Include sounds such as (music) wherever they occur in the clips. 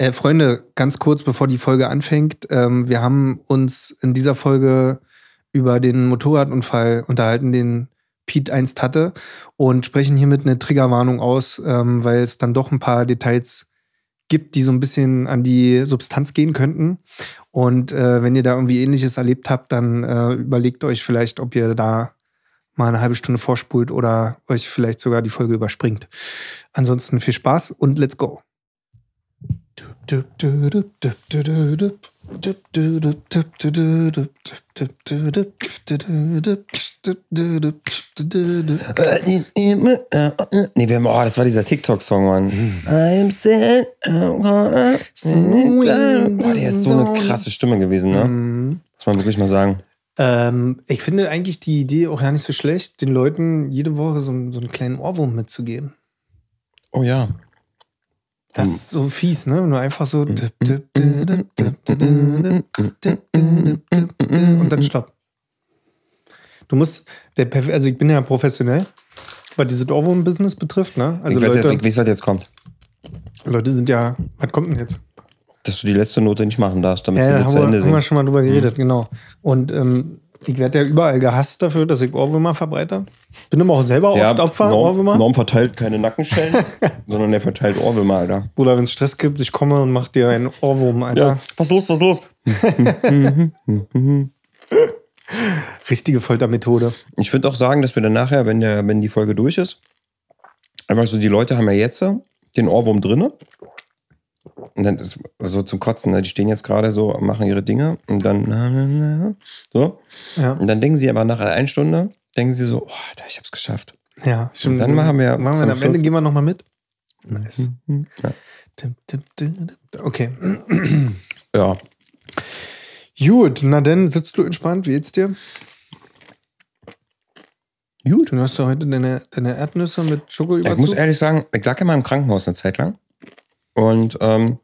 Äh, Freunde, ganz kurz, bevor die Folge anfängt, ähm, wir haben uns in dieser Folge über den Motorradunfall unterhalten, den Pete einst hatte, und sprechen hiermit eine Triggerwarnung aus, ähm, weil es dann doch ein paar Details gibt, die so ein bisschen an die Substanz gehen könnten. Und äh, wenn ihr da irgendwie Ähnliches erlebt habt, dann äh, überlegt euch vielleicht, ob ihr da mal eine halbe Stunde vorspult oder euch vielleicht sogar die Folge überspringt. Ansonsten viel Spaß und let's go. Nee, wir haben, oh, das war dieser TikTok-Song, Mann. I'm sad. Boah, der ist so eine krasse Stimme gewesen, ne? Mhm. Muss man wirklich mal sagen. Ähm, ich finde eigentlich die Idee auch gar nicht so schlecht, den Leuten jede Woche so, so einen kleinen Ohrwurm mitzugeben. Oh ja. Das ist so fies, ne? Nur einfach so. Und dann stopp. Du musst, der, also ich bin ja professionell, was dieses Ohrwurm-Business betrifft, ne? Also ich, weiß Leute, jetzt, ich weiß, was jetzt kommt. Leute sind ja, was kommt denn jetzt? Dass du die letzte Note nicht machen darfst, damit ja, sie nicht zu Ende sind. Ja, haben wir schon mal drüber geredet, mhm. genau. Und ähm, ich werde ja überall gehasst dafür, dass ich Ohrwürmer verbreite. Bin immer auch selber ja, oft Opfer, Norm, Ohrwürmer. Norm verteilt keine Nackenstellen, (laughs) sondern er verteilt Ohrwürmer, Alter. Bruder, wenn es Stress gibt, ich komme und mach dir einen Ohrwurm, Alter. Ja. Was los, was los? (laughs) Richtige Foltermethode. Ich würde auch sagen, dass wir dann nachher, wenn, der, wenn die Folge durch ist, einfach so, die Leute haben ja jetzt den Ohrwurm drinne. Und dann das, so zum Kotzen, ne? die stehen jetzt gerade so, machen ihre Dinge und dann na, na, na, so. Ja. Und dann denken sie aber nach einer Stunde, denken sie so, oh, ich hab's geschafft. Ja, stimmt. Und dann machen wir. Machen wir am Schluss, Ende gehen wir nochmal mit. Nice. Mhm, mhm, ja. Okay. (clears throat) Ja. Gut, na denn, sitzt du entspannt? Wie geht's dir? Gut. Dann hast du heute deine, deine Erdnüsse mit Schoko überzogen. Ich muss ehrlich sagen, ich lag immer im Krankenhaus eine Zeit lang. Und ähm,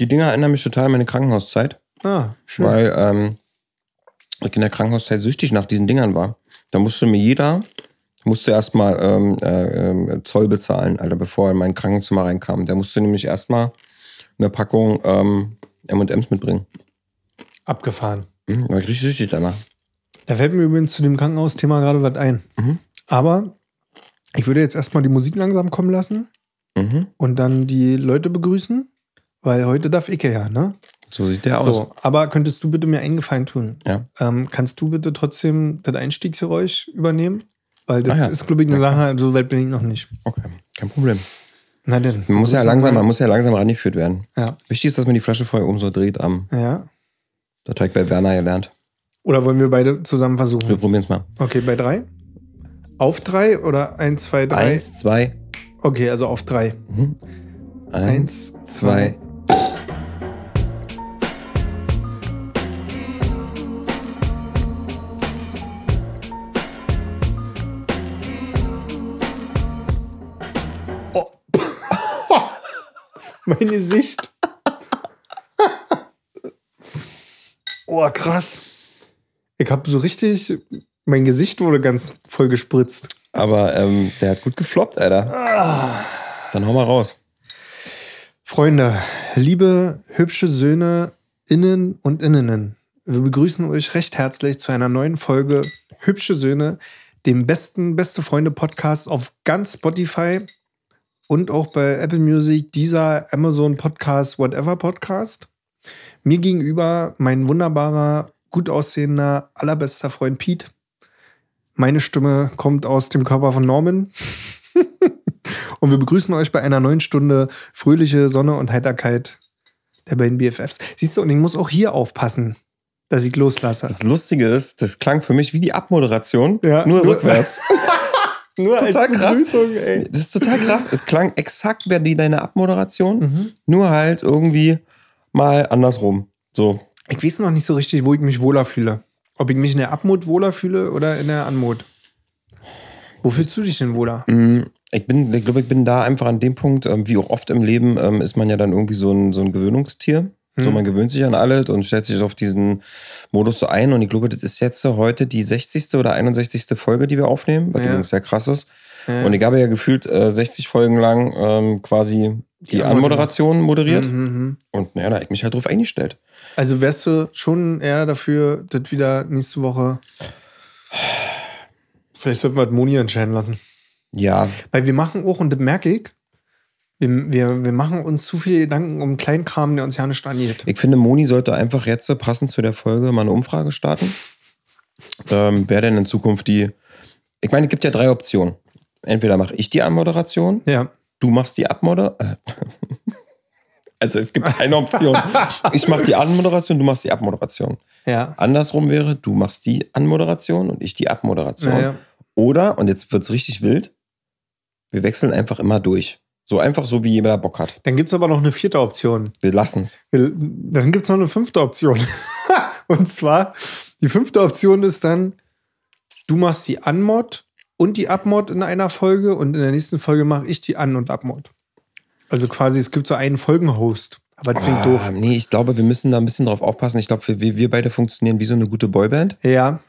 die Dinger erinnern mich total an meine Krankenhauszeit. Ah, schön. Weil ähm, ich in der Krankenhauszeit süchtig nach diesen Dingern war. Da musste mir jeder, musste erstmal ähm, äh, ähm, Zoll bezahlen, Alter, bevor er in mein Krankenzimmer reinkam. Der musste nämlich erstmal eine Packung ähm, MMs mitbringen. Abgefahren. Mhm, war ich richtig süchtig danach. Da fällt mir übrigens zu dem Krankenhausthema gerade was ein. Mhm. Aber ich würde jetzt erstmal die Musik langsam kommen lassen mhm. und dann die Leute begrüßen, weil heute darf Icke ja, ne? So sieht der so, aus. Aber könntest du bitte mir einen Gefallen tun? Ja. Ähm, kannst du bitte trotzdem das Einstiegsgeräusch übernehmen? Weil das ah, ja. ist, glaube ich, eine Sache, so weit bin ich noch nicht. Okay, kein Problem. Na denn. Man muss ja langsam, man muss ja langsam rangeführt werden. Ja. Wichtig ist, dass man die Flasche vorher umso dreht am. Ja. Das habe ich bei Werner gelernt. Oder wollen wir beide zusammen versuchen? Wir probieren es mal. Okay, bei drei? Auf drei oder eins, zwei, drei? Eins, zwei, Okay, also auf drei. Mhm. Eins, zwei. Oh. (laughs) Meine Sicht. oh, krass. Ich habe so richtig, mein Gesicht wurde ganz voll gespritzt. Aber ähm, der hat gut gefloppt, Alter. Dann hau mal raus. Freunde, liebe hübsche Söhne, Innen und Inninnen, wir begrüßen euch recht herzlich zu einer neuen Folge Hübsche Söhne, dem besten Beste Freunde Podcast auf ganz Spotify und auch bei Apple Music, dieser Amazon Podcast, whatever Podcast. Mir gegenüber mein wunderbarer, gut aussehender, allerbester Freund Pete. Meine Stimme kommt aus dem Körper von Norman. (laughs) und wir begrüßen euch bei einer neuen Stunde fröhliche Sonne und Heiterkeit der beiden BFFs. Siehst du, und ich muss auch hier aufpassen, dass ich loslasse. Das Lustige ist, das klang für mich wie die Abmoderation, ja, nur, nur rückwärts. (laughs) nur total krass. Das ist total krass. Es klang exakt wie deine Abmoderation, mhm. nur halt irgendwie mal andersrum. So. Ich weiß noch nicht so richtig, wo ich mich wohler fühle. Ob ich mich in der Abmut wohler fühle oder in der Anmut? Wo fühlst du dich denn wohler? Mm, ich bin, ich glaube, ich bin da einfach an dem Punkt, ähm, wie auch oft im Leben, ähm, ist man ja dann irgendwie so ein, so ein Gewöhnungstier. Hm. So, man gewöhnt sich an alles und stellt sich auf diesen Modus so ein. Und ich glaube, das ist jetzt heute die 60. oder 61. Folge, die wir aufnehmen, was ja. übrigens sehr krass ist. Ja. Und ich habe ja gefühlt äh, 60 Folgen lang ähm, quasi die, die Anmoderation moderiert. Mhm, mhm, mhm. Und naja, da habe ich mich halt drauf eingestellt. Also wärst du schon eher dafür, das wieder nächste Woche. Vielleicht sollten wir das Moni entscheiden lassen. Ja. Weil wir machen auch, und das merke ich, wir, wir, wir machen uns zu viele Gedanken um Kleinkram, der uns ja nicht angeht. Ich finde, Moni sollte einfach jetzt passend zu der Folge mal eine Umfrage starten. Ähm, wer denn in Zukunft die. Ich meine, es gibt ja drei Optionen. Entweder mache ich die Anmoderation. Ja. Du machst die Abmoderation. Äh, (laughs) Also es gibt eine Option. Ich mache die Anmoderation, du machst die Abmoderation. Ja. Andersrum wäre, du machst die Anmoderation und ich die Abmoderation. Ja, ja. Oder, und jetzt wird es richtig wild, wir wechseln einfach immer durch. So einfach, so wie jeder Bock hat. Dann gibt es aber noch eine vierte Option. Wir lassen es. Dann gibt es noch eine fünfte Option. (laughs) und zwar, die fünfte Option ist dann, du machst die Anmod und die Abmod in einer Folge und in der nächsten Folge mache ich die An- und Abmod. Also quasi, es gibt so einen Folgenhost. Aber das klingt oh, doof. Nee, ich glaube, wir müssen da ein bisschen drauf aufpassen. Ich glaube, wir, wir beide funktionieren wie so eine gute Boyband. Ja.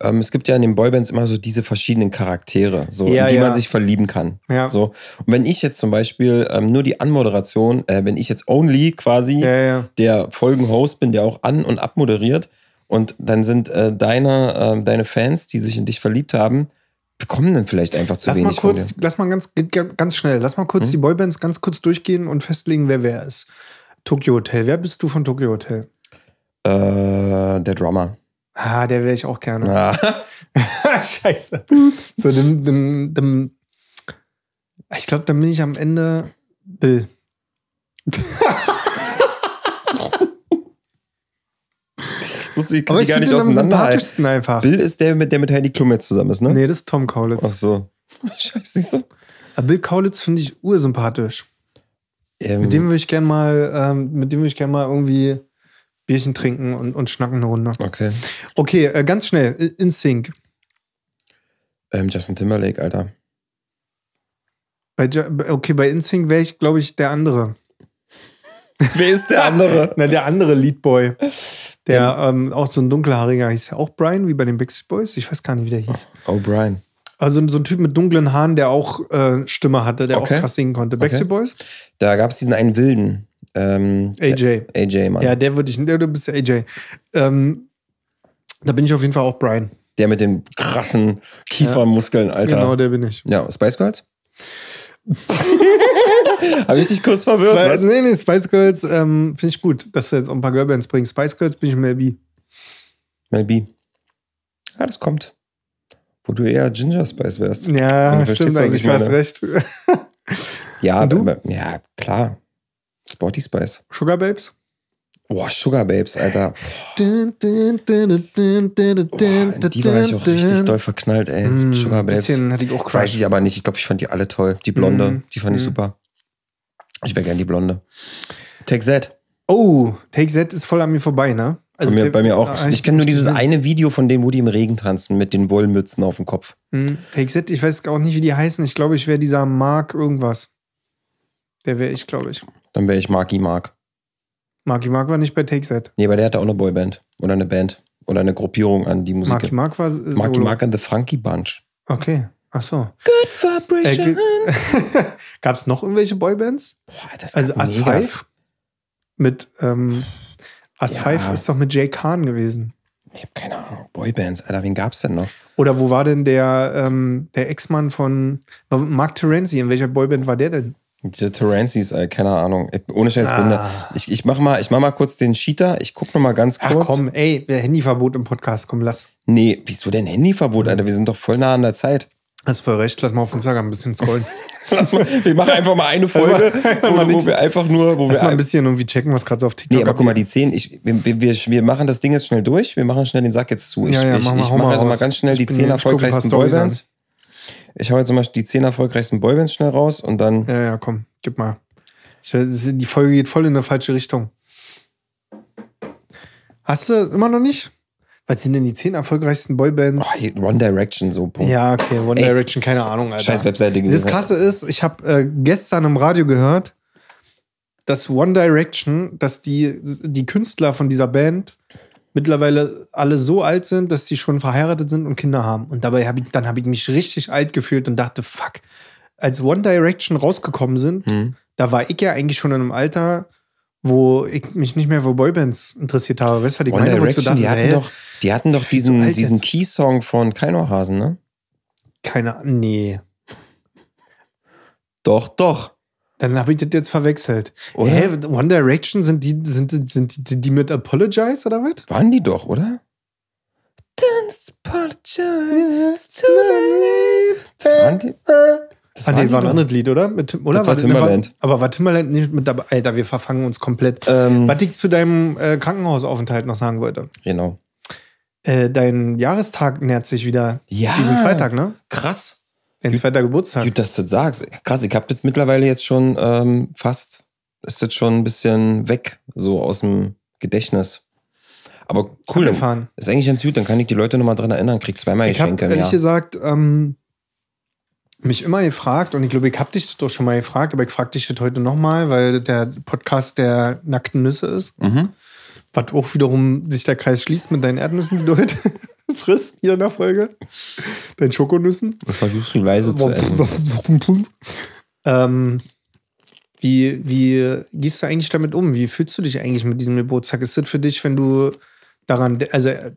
Ähm, es gibt ja in den Boybands immer so diese verschiedenen Charaktere, so, ja, in die ja. man sich verlieben kann. Ja. So. Und wenn ich jetzt zum Beispiel ähm, nur die Anmoderation, äh, wenn ich jetzt only quasi ja, der Folgenhost bin, der auch an- und abmoderiert, und dann sind äh, deine, äh, deine Fans, die sich in dich verliebt haben, kommen dann vielleicht einfach zu lass wenig mal kurz, Lass mal ganz, ganz schnell, lass mal kurz hm? die Boybands ganz kurz durchgehen und festlegen, wer wer ist. Tokyo Hotel, wer bist du von Tokyo Hotel? Äh, der Drummer. Ah, der wäre ich auch gerne. Ja. Ah. (laughs) Scheiße. So, dem, dem, dem ich glaube, dann bin ich am Ende Bill. (laughs) so kann die gar nicht auseinanderhalten. einfach. Bill ist der, der mit Heidi Klum jetzt zusammen ist, ne? Nee, das ist Tom Kaulitz. Ach so. (laughs) Scheiße. Aber Bill Kaulitz finde ich ursympathisch. Ähm. Mit dem würde ich gerne mal, ähm, mit mal irgendwie Bierchen trinken und, und schnacken eine Runde. Okay. Okay, äh, ganz schnell, in Sync. Ähm, Justin Timberlake, Alter. Bei, okay, bei InSync wäre ich, glaube ich, der andere. (laughs) Wer ist der andere? Na, der andere Leadboy. Der ähm, auch so ein dunkelhaariger hieß ja auch Brian, wie bei den Backstreet Boys. Ich weiß gar nicht, wie der hieß. Oh, Brian. Also so ein Typ mit dunklen Haaren, der auch äh, Stimme hatte, der okay. auch krass singen konnte. Backstreet okay. Boys? Da gab es diesen einen Wilden. Ähm, AJ. Der, AJ, Mann. Ja, der würde ich. Der, du bist AJ. Ähm, da bin ich auf jeden Fall auch Brian. Der mit den krassen Kiefermuskeln, ja. Alter. Genau, der bin ich. Ja, Spice Girls? (laughs) (laughs) Habe ich dich kurz verwirrt? Spi was? Nee, nee, Spice Girls ähm, finde ich gut, dass du jetzt auch ein paar Girlbands bringst. Spice Girls bin ich maybe. Maybe. Ja, das kommt. Wo du eher Ginger Spice wärst. Ja, stimmt eigentlich, du hast recht. (laughs) ja, aber, ja, klar. Sporty Spice. Sugar Babes? Boah, Sugar Babes, Alter. Oh, die war ich auch richtig doll verknallt, ey. Mm, Sugar Babes. Bisschen hatte ich auch Crush. Weiß ich aber nicht. Ich glaube, ich fand die alle toll. Die Blonde, mm, die fand mm. ich hm. super. Ich wäre gern die Blonde. Take Z. Oh, Take Z ist voll an mir vorbei, ne? Also bei, mir, bei mir auch. Ah, ich, ich kenne nur dieses eine Video von dem, wo die im Regen tanzen mit den Wollmützen auf dem Kopf. Mhm. Take Z, ich weiß auch nicht, wie die heißen. Ich glaube, ich wäre dieser Mark irgendwas. Der wäre ich, glaube ich. Dann wäre ich Marky Mark. Marky Mark war nicht bei Take Z. Nee, aber der hatte auch eine Boyband oder eine Band oder eine Gruppierung an die Musik. Marky Mark war Solo. Marky Mark and the Funky Bunch. Okay. Ach so. Good äh, Vibration. Äh, (laughs) Gab es noch irgendwelche Boybands? Boah, das also As Five mit ähm, As ja. Five ist doch mit Jay Khan gewesen. Ich habe keine Ahnung. Boybands, Alter, wen gab's denn noch? Oder wo war denn der, ähm, der Ex-Mann von Mark Terenzi? In welcher Boyband war der denn? Der Terenzi ist, äh, keine Ahnung. ohne Scheiß ah. ich, ich mach mal, ich mach mal kurz den Cheater. Ich guck noch mal ganz kurz. Ach komm, ey, Handyverbot im Podcast, komm, lass. Nee, wieso denn Handyverbot, Alter? Wir sind doch voll nah an der Zeit. Hast voll recht, lass mal auf den Instagram ein bisschen scrollen. (laughs) lass mal, wir machen einfach mal eine Folge, (laughs) wo, wo wir einfach nur. Wo lass wir mal ein bisschen irgendwie checken, was gerade so auf TikTok ist. Nee, aber guck mal, die 10, ich, wir, wir, wir machen das Ding jetzt schnell durch, wir machen schnell den Sack jetzt zu. Ich, ja, ja, ich, mach ich, ich also mal ganz schnell die 10 erfolgreichsten Boybands. Ich hau jetzt zum Beispiel die 10 erfolgreichsten Boybands schnell raus und dann. Ja, ja, komm, gib mal. Ich, die Folge geht voll in eine falsche Richtung. Hast du immer noch nicht? Was sind denn die zehn erfolgreichsten Boybands? Oh, One Direction, so Punkt. Ja, okay, One Ey, Direction, keine Ahnung, Alter. Scheiß Webseite. Das ne? Krasse ist, ich habe äh, gestern im Radio gehört, dass One Direction, dass die, die Künstler von dieser Band mittlerweile alle so alt sind, dass sie schon verheiratet sind und Kinder haben. Und dabei habe ich, dann habe ich mich richtig alt gefühlt und dachte, fuck, als One Direction rausgekommen sind, hm. da war ich ja eigentlich schon in einem Alter, wo ich mich nicht mehr für Boybands interessiert habe. Weißt du, die One Direction, dachtest, die, hatten hey, doch, die hatten doch diesen, so diesen Key-Song von Keinohasen, ne? Keine, Ahnung, nee. Doch, doch. Dann habe ich das jetzt verwechselt. Hä, hey, One Direction sind die, sind, sind, sind die, mit Apologize oder was? Waren die doch, oder? Dance apologize to my life. Das waren die. Das ah, war, nee, war ein anderes Lied, oder? Mit, oder? Das war, Timberland. aber war Timberland nicht mit dabei? Alter, wir verfangen uns komplett. Ähm, Was ich zu deinem äh, Krankenhausaufenthalt noch sagen wollte. Genau. Äh, dein Jahrestag nähert sich wieder ja, diesen Freitag, ne? Krass. Dein zweiter Geburtstag. Gut, dass du das sagst. Krass, ich hab das mittlerweile jetzt schon ähm, fast, ist das schon ein bisschen weg, so aus dem Gedächtnis. Aber cool, Abgefahren. ist eigentlich ganz gut, dann kann ich die Leute nochmal dran erinnern, krieg zweimal ich Geschenke. Ich habe ehrlich ja. gesagt, ähm, mich immer gefragt und ich glaube, ich habe dich doch schon mal gefragt, aber ich frage dich das heute nochmal, weil der Podcast der nackten Nüsse ist. Mhm. Was auch wiederum sich der Kreis schließt mit deinen Erdnüssen, die du heute (laughs) frisst hier in der Folge. Deinen Schokonüssen. Das versuchst du leise zu essen. ähm, wie, wie gehst du eigentlich damit um? Wie fühlst du dich eigentlich mit diesem Geburtstag? Ist das für dich, wenn du daran, also äh,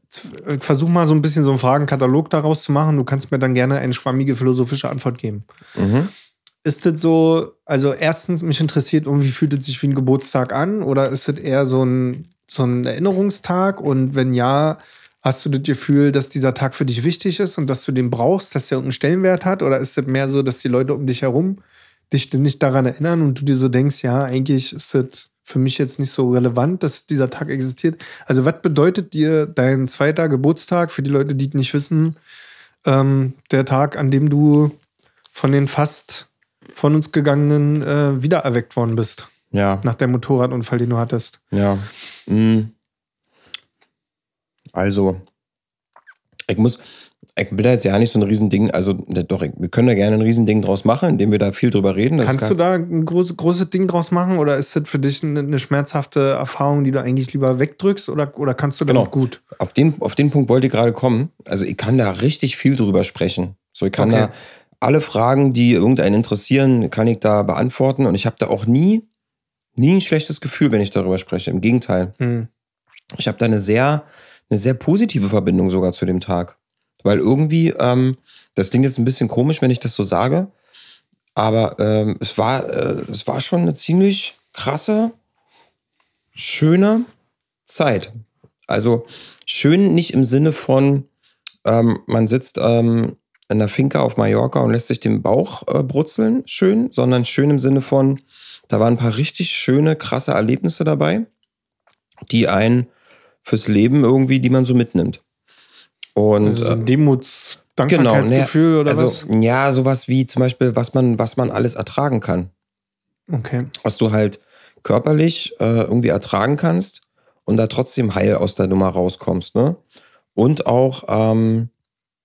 äh, versuch mal so ein bisschen so einen Fragenkatalog daraus zu machen. Du kannst mir dann gerne eine schwammige philosophische Antwort geben. Mhm. Ist das so, also erstens, mich interessiert, irgendwie fühlt es sich wie ein Geburtstag an oder ist das eher so ein, so ein Erinnerungstag? Und wenn ja, hast du das Gefühl, dass dieser Tag für dich wichtig ist und dass du den brauchst, dass der irgendeinen Stellenwert hat? Oder ist es mehr so, dass die Leute um dich herum dich nicht daran erinnern und du dir so denkst, ja, eigentlich ist das für mich jetzt nicht so relevant, dass dieser Tag existiert. Also, was bedeutet dir dein zweiter Geburtstag für die Leute, die nicht wissen, ähm, der Tag, an dem du von den fast von uns gegangenen äh, wiedererweckt worden bist? Ja. Nach dem Motorradunfall, den du hattest. Ja. Mm. Also, ich muss, ich bin da jetzt ja nicht so ein Riesending, also ne, doch, wir können da gerne ein Riesending draus machen, indem wir da viel drüber reden. Das Kannst du da ein groß, großes Ding draus machen oder ist das für dich eine, eine, schmerzhafte Erfahrung, die du eigentlich lieber wegdrückst oder, oder kannst du da genau. gut? Auf den, auf den Punkt wollte ich gerade kommen. Also ich kann da richtig viel drüber sprechen. So, ich kann okay. da alle Fragen, die irgendeinen interessieren, kann ich da beantworten und ich habe da auch nie, nie ein schlechtes Gefühl, wenn ich darüber spreche. Im Gegenteil. Hm. Ich habe da eine sehr, eine sehr positive Verbindung sogar zu dem Tag weil irgendwie, ähm, das klingt jetzt ein bisschen komisch, wenn ich das so sage, aber ähm, es, war, äh, es war schon eine ziemlich krasse, schöne Zeit. Also schön nicht im Sinne von, ähm, man sitzt ähm, in der Finca auf Mallorca und lässt sich den Bauch äh, brutzeln, schön, sondern schön im Sinne von, da waren ein paar richtig schöne, krasse Erlebnisse dabei, die einen fürs Leben irgendwie, die man so mitnimmt. Und also so äh, Demuts Dankbarkeitsgefühl genau, ne, oder also, was? Ja, sowas wie zum Beispiel, was man, was man alles ertragen kann. Okay. Was du halt körperlich äh, irgendwie ertragen kannst und da trotzdem heil aus der Nummer rauskommst, ne? Und auch ähm,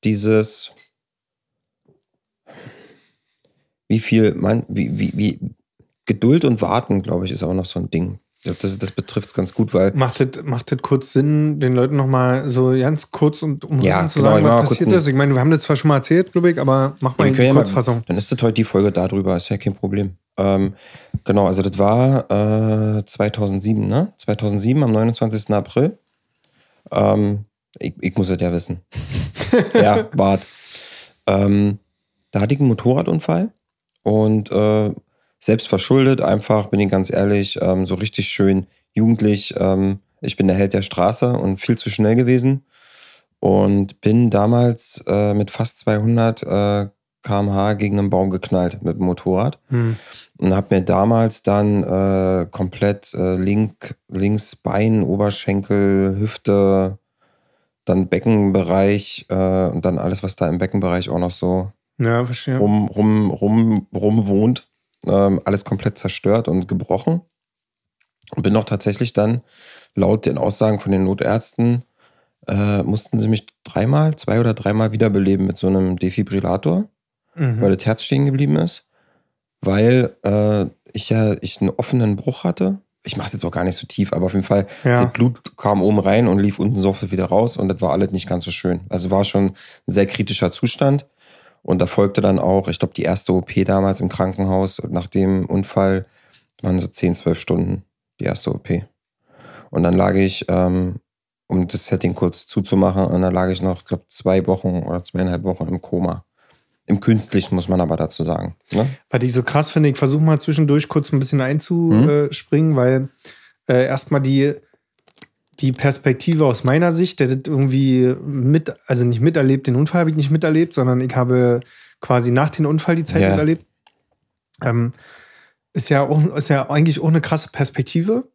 dieses, wie viel, man, wie, wie, wie, Geduld und Warten, glaube ich, ist auch noch so ein Ding. Ich glaube, das, das betrifft es ganz gut, weil. Macht das, macht das kurz Sinn, den Leuten nochmal so ganz kurz und um ja, zu genau, sagen, was passiert ist? Ich meine, wir haben das zwar schon mal erzählt, glaube ich, aber mach mal ja, Kurzfassung. Ja mal, dann ist das heute die Folge darüber, ist ja kein Problem. Ähm, genau, also das war äh, 2007, ne? 2007 am 29. April. Ähm, ich, ich, muss das ja wissen. (laughs) ja, Bart. Ähm, da hatte ich einen Motorradunfall und äh, selbst verschuldet, einfach, bin ich ganz ehrlich, ähm, so richtig schön jugendlich. Ähm, ich bin der Held der Straße und viel zu schnell gewesen und bin damals äh, mit fast 200 äh, km/h gegen einen Baum geknallt mit dem Motorrad hm. und habe mir damals dann äh, komplett äh, link, links Bein, Oberschenkel, Hüfte, dann Beckenbereich äh, und dann alles, was da im Beckenbereich auch noch so ja, rum, rum, rum, rum wohnt, ähm, alles komplett zerstört und gebrochen. Und bin auch tatsächlich dann, laut den Aussagen von den Notärzten, äh, mussten sie mich dreimal, zwei oder dreimal wiederbeleben mit so einem Defibrillator, mhm. weil das Herz stehen geblieben ist. Weil äh, ich ja ich einen offenen Bruch hatte. Ich mache es jetzt auch gar nicht so tief, aber auf jeden Fall, ja. das Blut kam oben rein und lief unten sofort wieder raus und das war alles nicht ganz so schön. Also war schon ein sehr kritischer Zustand. Und da folgte dann auch, ich glaube, die erste OP damals im Krankenhaus nach dem Unfall waren so 10, 12 Stunden die erste OP. Und dann lag ich, ähm, um das Setting kurz zuzumachen, und dann lag ich noch, ich glaube, zwei Wochen oder zweieinhalb Wochen im Koma. Im Künstlichen muss man aber dazu sagen. Ne? Was ich so krass finde, ich versuche mal zwischendurch kurz ein bisschen einzuspringen, mhm. weil äh, erstmal die die Perspektive aus meiner Sicht, der das irgendwie mit, also nicht miterlebt, den Unfall habe ich nicht miterlebt, sondern ich habe quasi nach dem Unfall die Zeit ja. miterlebt. Ähm, ist ja, auch, ist ja eigentlich auch eine krasse Perspektive.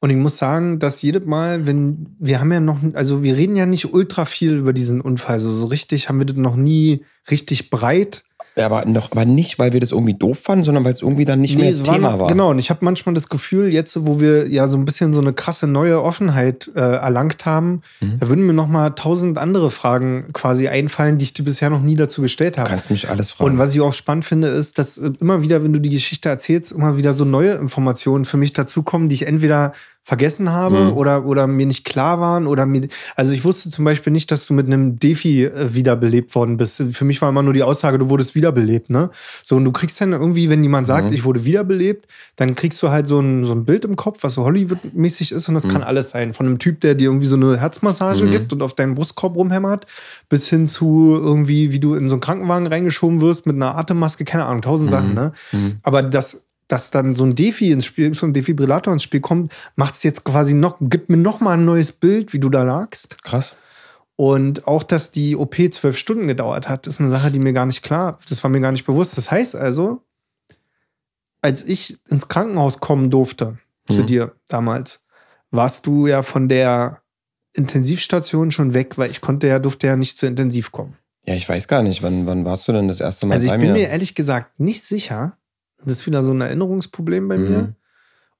Und ich muss sagen, dass jedes Mal, wenn wir haben ja noch, also wir reden ja nicht ultra viel über diesen Unfall, so, also so richtig haben wir das noch nie richtig breit ja, aber, noch, aber nicht, weil wir das irgendwie doof fanden, sondern weil es irgendwie dann nicht nee, mehr Thema war, war. Genau, und ich habe manchmal das Gefühl, jetzt, wo wir ja so ein bisschen so eine krasse neue Offenheit äh, erlangt haben, mhm. da würden mir nochmal tausend andere Fragen quasi einfallen, die ich dir bisher noch nie dazu gestellt habe. Du kannst mich alles fragen. Und was ich auch spannend finde, ist, dass äh, immer wieder, wenn du die Geschichte erzählst, immer wieder so neue Informationen für mich dazukommen, die ich entweder vergessen habe mhm. oder, oder mir nicht klar waren oder mir, also ich wusste zum Beispiel nicht, dass du mit einem Defi äh, wiederbelebt worden bist. Für mich war immer nur die Aussage, du wurdest wiederbelebt, ne? So, und du kriegst dann irgendwie, wenn jemand sagt, mhm. ich wurde wiederbelebt, dann kriegst du halt so ein, so ein Bild im Kopf, was so Hollywood-mäßig ist und das mhm. kann alles sein. Von einem Typ, der dir irgendwie so eine Herzmassage mhm. gibt und auf deinen Brustkorb rumhämmert, bis hin zu irgendwie, wie du in so einen Krankenwagen reingeschoben wirst mit einer Atemmaske, keine Ahnung, tausend mhm. Sachen, ne? Mhm. Aber das dass dann so ein Defi ins Spiel, so ein Defibrillator ins Spiel kommt, macht es jetzt quasi noch, gibt mir noch mal ein neues Bild, wie du da lagst. Krass. Und auch, dass die OP zwölf Stunden gedauert hat, ist eine Sache, die mir gar nicht klar, das war mir gar nicht bewusst. Das heißt also, als ich ins Krankenhaus kommen durfte, mhm. zu dir damals, warst du ja von der Intensivstation schon weg, weil ich konnte ja, durfte ja nicht zur Intensiv kommen. Ja, ich weiß gar nicht, wann, wann warst du denn das erste Mal also bei mir? Also ich bin mir ehrlich gesagt nicht sicher, das ist wieder so ein Erinnerungsproblem bei mhm. mir.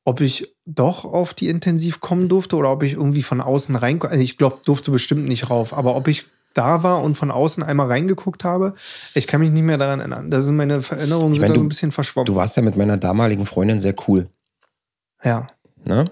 Ob ich doch auf die Intensiv kommen durfte oder ob ich irgendwie von außen reinkomme. Also ich glaube, durfte bestimmt nicht rauf, aber ob ich da war und von außen einmal reingeguckt habe. Ich kann mich nicht mehr daran erinnern. Das sind meine Erinnerungen ich mein, sogar du, so ein bisschen verschwommen. Du warst ja mit meiner damaligen Freundin sehr cool. Ja. Ne?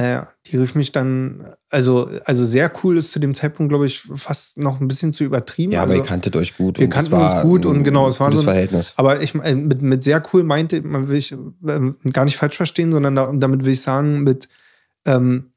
Äh, die rief mich dann, also, also sehr cool ist zu dem Zeitpunkt, glaube ich, fast noch ein bisschen zu übertrieben. Ja, aber also, ihr kanntet euch gut. Wir kannten uns gut und genau, es war so ein Verhältnis. Aber ich äh, mit, mit sehr cool meinte, man will ich äh, gar nicht falsch verstehen, sondern da, damit will ich sagen, mit ähm,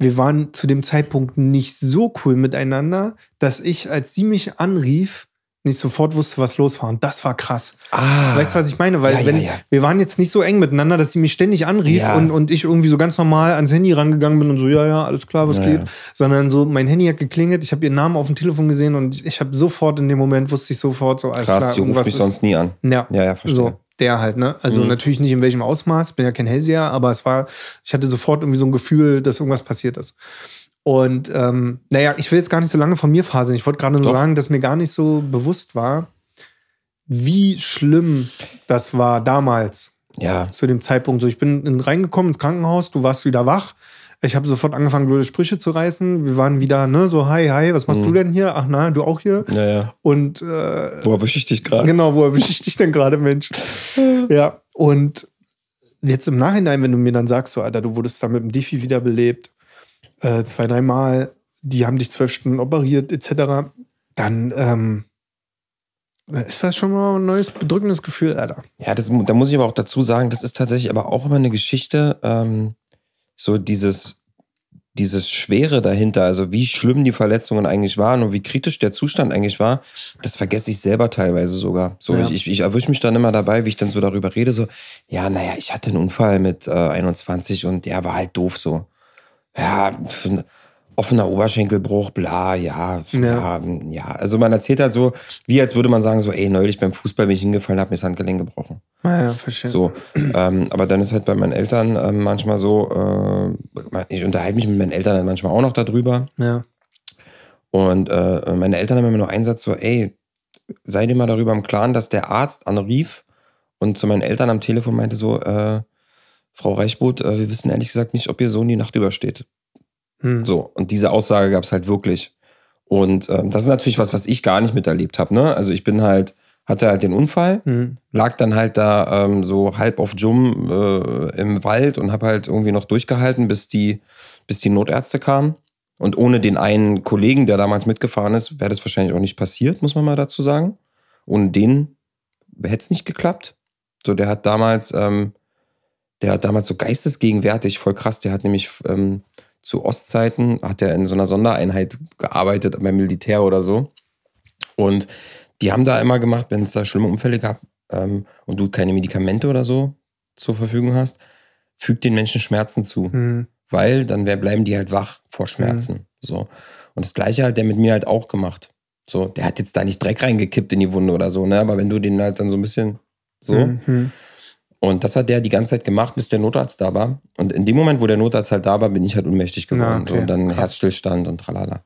wir waren zu dem Zeitpunkt nicht so cool miteinander, dass ich, als sie mich anrief, nicht sofort wusste, was los war. Und das war krass. Ah. Weißt du, was ich meine? Weil ja, wenn, ja, ja. wir waren jetzt nicht so eng miteinander, dass sie mich ständig anrief und, und ich irgendwie so ganz normal ans Handy rangegangen bin und so, ja, ja, alles klar, was geht. Sondern so, mein Handy hat geklingelt, ich habe ihren Namen auf dem Telefon gesehen und ich habe sofort in dem Moment, wusste ich sofort so, alles krass, klar. Sie ruft mich ist. sonst nie an. Ja, ja, ja verstehe. So der halt, ne? Also mhm. natürlich nicht in welchem Ausmaß, bin ja kein Hellseher, aber es war, ich hatte sofort irgendwie so ein Gefühl, dass irgendwas passiert ist. Und ähm, naja, ich will jetzt gar nicht so lange von mir phasen. Ich wollte gerade nur Doch. sagen, dass mir gar nicht so bewusst war, wie schlimm das war damals. Ja. Zu dem Zeitpunkt. So, ich bin reingekommen ins Krankenhaus, du warst wieder wach. Ich habe sofort angefangen, blöde Sprüche zu reißen. Wir waren wieder, ne, so, hi, hi, was machst mhm. du denn hier? Ach na, du auch hier? Naja. Und äh, wo erwische ich dich gerade? Genau, wo erwische ich dich denn gerade, Mensch? (laughs) ja. Und jetzt im Nachhinein, wenn du mir dann sagst, so, Alter, du wurdest da mit dem Diffi wiederbelebt äh, zwei, dreimal, die haben dich zwölf Stunden operiert, etc., dann ähm, äh, ist das schon mal ein neues bedrückendes Gefühl, Alter. Ja, das, da muss ich aber auch dazu sagen, das ist tatsächlich aber auch immer eine Geschichte, ähm, so dieses, dieses Schwere dahinter, also wie schlimm die Verletzungen eigentlich waren und wie kritisch der Zustand eigentlich war, das vergesse ich selber teilweise sogar. So, ja. ich, ich erwische mich dann immer dabei, wie ich dann so darüber rede, so, ja, naja, ich hatte einen Unfall mit äh, 21 und der war halt doof so ja, offener Oberschenkelbruch, bla, ja, ja, ähm, ja, Also man erzählt halt so, wie als würde man sagen, so, ey, neulich beim Fußball bin ich hingefallen, habe mir das Handgelenk gebrochen. Ah ja, verstehe. So, ähm, aber dann ist halt bei meinen Eltern äh, manchmal so, äh, ich unterhalte mich mit meinen Eltern dann halt manchmal auch noch darüber. Ja. Und äh, meine Eltern haben immer nur einen Satz so, ey, sei dir mal darüber im Klaren, dass der Arzt anrief und zu meinen Eltern am Telefon meinte so, äh, Frau Reichboot, äh, wir wissen ehrlich gesagt nicht, ob ihr Sohn die Nacht übersteht. Hm. So, und diese Aussage gab es halt wirklich. Und ähm, das ist natürlich was, was ich gar nicht miterlebt habe. Ne? Also ich bin halt, hatte halt den Unfall, mhm. lag dann halt da ähm, so halb auf Jum äh, im Wald und habe halt irgendwie noch durchgehalten, bis die, bis die Notärzte kamen. Und ohne den einen Kollegen, der damals mitgefahren ist, wäre das wahrscheinlich auch nicht passiert, muss man mal dazu sagen. Ohne den hätte es nicht geklappt. So, der hat damals ähm, der hat damals so geistesgegenwärtig, voll krass, der hat nämlich ähm, zu Ostzeiten, hat er in so einer Sondereinheit gearbeitet, beim Militär oder so. Und die haben da immer gemacht, wenn es da schlimme Unfälle gab ähm, und du keine Medikamente oder so zur Verfügung hast, fügt den Menschen Schmerzen zu. Mhm. Weil dann wär, bleiben die halt wach vor Schmerzen. Mhm. So. Und das Gleiche hat der mit mir halt auch gemacht. So, der hat jetzt da nicht Dreck reingekippt in die Wunde oder so, ne? Aber wenn du den halt dann so ein bisschen so. Mhm. Und das hat der die ganze Zeit gemacht, bis der Notarzt da war. Und in dem Moment, wo der Notarzt halt da war, bin ich halt ohnmächtig geworden. okay. Und dann Krass. Herzstillstand und tralala.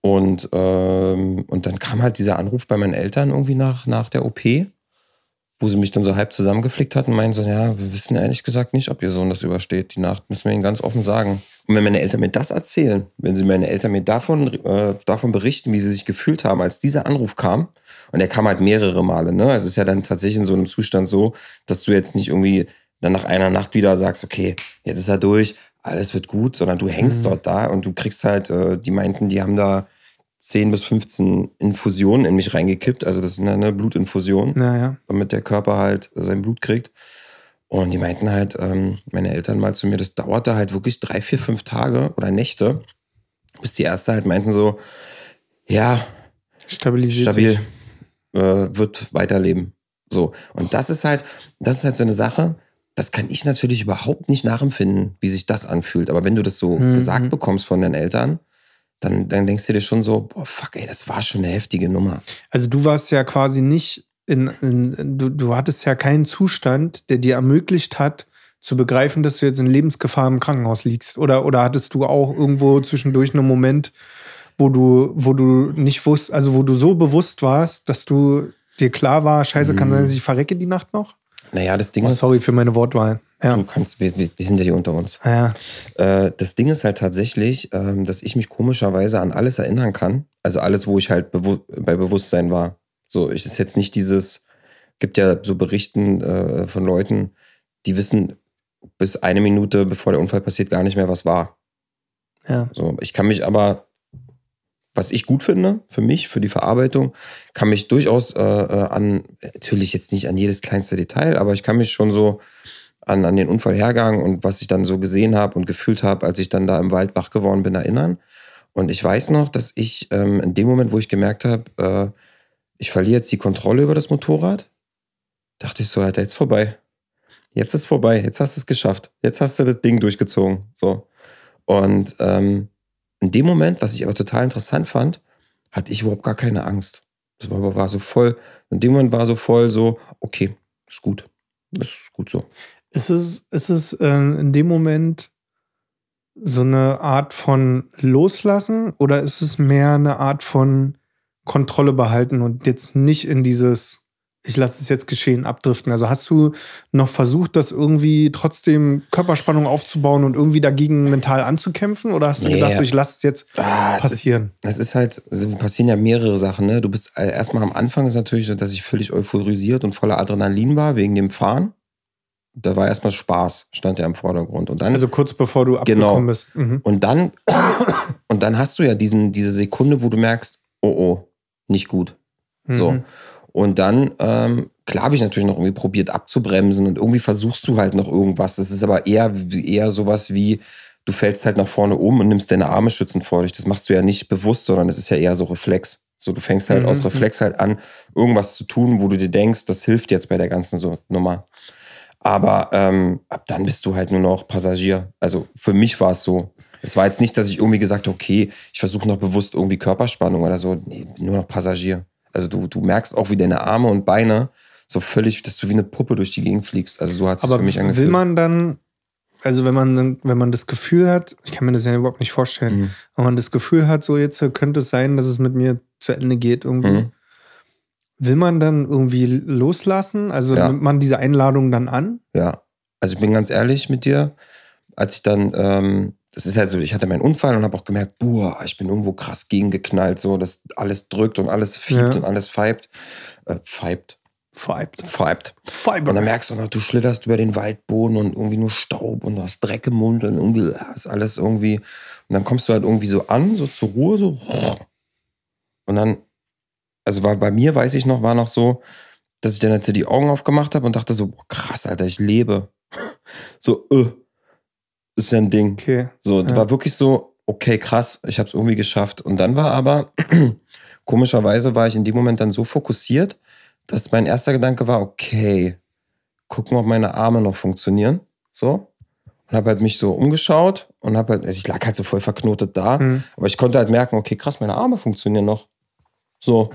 Und, ähm, und dann kam halt dieser Anruf bei meinen Eltern irgendwie nach, nach der OP, wo sie mich dann so halb zusammengeflickt hatten und meinen so, ja, wir wissen ehrlich gesagt nicht, ob ihr Sohn das übersteht. Die Nacht müssen wir ihnen ganz offen sagen. Und wenn meine Eltern mir das erzählen, wenn sie meine Eltern mir davon, äh, davon berichten, wie sie sich gefühlt haben, als dieser Anruf kam, und der kam halt mehrere Male. Ne? Also es ist ja dann tatsächlich in so einem Zustand so, dass du jetzt nicht irgendwie dann nach einer Nacht wieder sagst, okay, jetzt ist er durch, alles wird gut, sondern du hängst mhm. dort da und du kriegst halt, äh, die meinten, die haben da 10 bis 15 Infusionen in mich reingekippt. Also das ist eine, eine Blutinfusion, naja. damit der Körper halt sein Blut kriegt. Und die meinten halt, ähm, meine Eltern mal zu mir, das dauerte halt wirklich drei, vier, fünf Tage oder Nächte, bis die Erste halt meinten so, ja, Stabilisiert stabil, sich äh, wird weiterleben. So. Und das ist halt, das ist halt so eine Sache, das kann ich natürlich überhaupt nicht nachempfinden, wie sich das anfühlt. Aber wenn du das so mhm. gesagt bekommst von deinen Eltern, dann, dann denkst du dir schon so, boah, fuck, ey, das war schon eine heftige Nummer. Also du warst ja quasi nicht in, in du, du hattest ja keinen Zustand, der dir ermöglicht hat, zu begreifen, dass du jetzt in Lebensgefahr im Krankenhaus liegst? Oder, oder hattest du auch irgendwo zwischendurch einen Moment, wo du, wo du nicht wusst, also wo du so bewusst warst, dass du dir klar war, scheiße, kann sein, mhm. dass ich verrecke die Nacht noch? Naja, das Ding oh, ist. Sorry für meine Wortwahl. Ja. Du kannst, wir, wir, sind ja hier unter uns. Ah, ja. Äh, das Ding ist halt tatsächlich, ähm, dass ich mich komischerweise an alles erinnern kann. Also alles, wo ich halt bewu bei Bewusstsein war. So, ich ist jetzt nicht dieses, gibt ja so Berichten äh, von Leuten, die wissen bis eine Minute bevor der Unfall passiert gar nicht mehr, was war. Ja. So, ich kann mich aber was ich gut finde, für mich, für die Verarbeitung, kann mich durchaus äh, äh, an, natürlich jetzt nicht an jedes kleinste Detail, aber ich kann mich schon so an, an den Unfallhergang und was ich dann so gesehen habe und gefühlt habe, als ich dann da im Wald wach geworden bin, erinnern. Und ich weiß noch, dass ich ähm, in dem Moment, wo ich gemerkt habe, äh, ich verliere jetzt die Kontrolle über das Motorrad, dachte ich so, Alter, jetzt vorbei. Jetzt ist vorbei, jetzt hast du es geschafft. Jetzt hast du das Ding durchgezogen. So. Und ähm, in dem Moment, was ich aber total interessant fand, hatte ich überhaupt gar keine Angst. Das war, war so voll, in dem Moment war so voll so, okay, ist gut. Ist gut so. Ist es, ist es äh, in dem Moment so eine Art von Loslassen oder ist es mehr eine Art von Kontrolle behalten und jetzt nicht in dieses ich lasse es jetzt geschehen, abdriften. Also hast du noch versucht, das irgendwie trotzdem Körperspannung aufzubauen und irgendwie dagegen mental anzukämpfen? Oder hast du nee. gedacht, so, ich lasse es jetzt ah, passieren? Es ist, es ist halt, es passieren ja mehrere Sachen. Ne? Du bist äh, erstmal am Anfang ist natürlich so, dass ich völlig euphorisiert und voller Adrenalin war wegen dem Fahren. Da war erstmal Spaß, stand ja im Vordergrund. Und dann, also kurz bevor du genau. abgekommen genau. bist. Mhm. Und dann, (coughs) und dann hast du ja diesen, diese Sekunde, wo du merkst, oh oh, nicht gut. So. Mhm. Und dann, ähm, klar, habe ich natürlich noch irgendwie probiert abzubremsen und irgendwie versuchst du halt noch irgendwas. Das ist aber eher, eher sowas wie, du fällst halt nach vorne um und nimmst deine Arme schützend vor dich. Das machst du ja nicht bewusst, sondern es ist ja eher so Reflex. So, du fängst halt mhm. aus mhm. Reflex halt an, irgendwas zu tun, wo du dir denkst, das hilft jetzt bei der ganzen so Nummer. Aber ähm, ab dann bist du halt nur noch Passagier. Also für mich war es so. Es war jetzt nicht, dass ich irgendwie gesagt habe, okay, ich versuche noch bewusst irgendwie Körperspannung oder so. Nee, nur noch Passagier. Also du, du merkst auch, wie deine Arme und Beine so völlig, dass du wie eine Puppe durch die Gegend fliegst. Also so hat es für mich angefühlt. Will man dann, also wenn man, wenn man das Gefühl hat, ich kann mir das ja überhaupt nicht vorstellen, mhm. wenn man das Gefühl hat, so jetzt könnte es sein, dass es mit mir zu Ende geht irgendwie. Mhm. Will man dann irgendwie loslassen? Also ja. nimmt man diese Einladung dann an? Ja, also ich bin ganz ehrlich mit dir, als ich dann ähm, das ist halt so, ich hatte meinen Unfall und habe auch gemerkt, boah, ich bin irgendwo krass gegengeknallt, so, dass alles drückt und alles fiebt ja. und alles feibt. Äh, pfeift. Pfeift. Pfeift. Fiber. Und dann merkst du noch, du schlitterst über den Waldboden und irgendwie nur Staub und du hast Dreck im Mund und irgendwie äh, ist alles irgendwie. Und dann kommst du halt irgendwie so an, so zur Ruhe, so. Und dann, also war bei mir, weiß ich noch, war noch so, dass ich dann halt die Augen aufgemacht habe und dachte so, boah, krass, Alter, ich lebe. (laughs) so, äh ist ja ein Ding. Okay. So, das ja. war wirklich so, okay, krass, ich habe es irgendwie geschafft. Und dann war aber, (clears throat) komischerweise war ich in dem Moment dann so fokussiert, dass mein erster Gedanke war, okay, gucken, ob meine Arme noch funktionieren. So. Und habe halt mich so umgeschaut und habe halt, also ich lag halt so voll verknotet da, mhm. aber ich konnte halt merken, okay, krass, meine Arme funktionieren noch. So,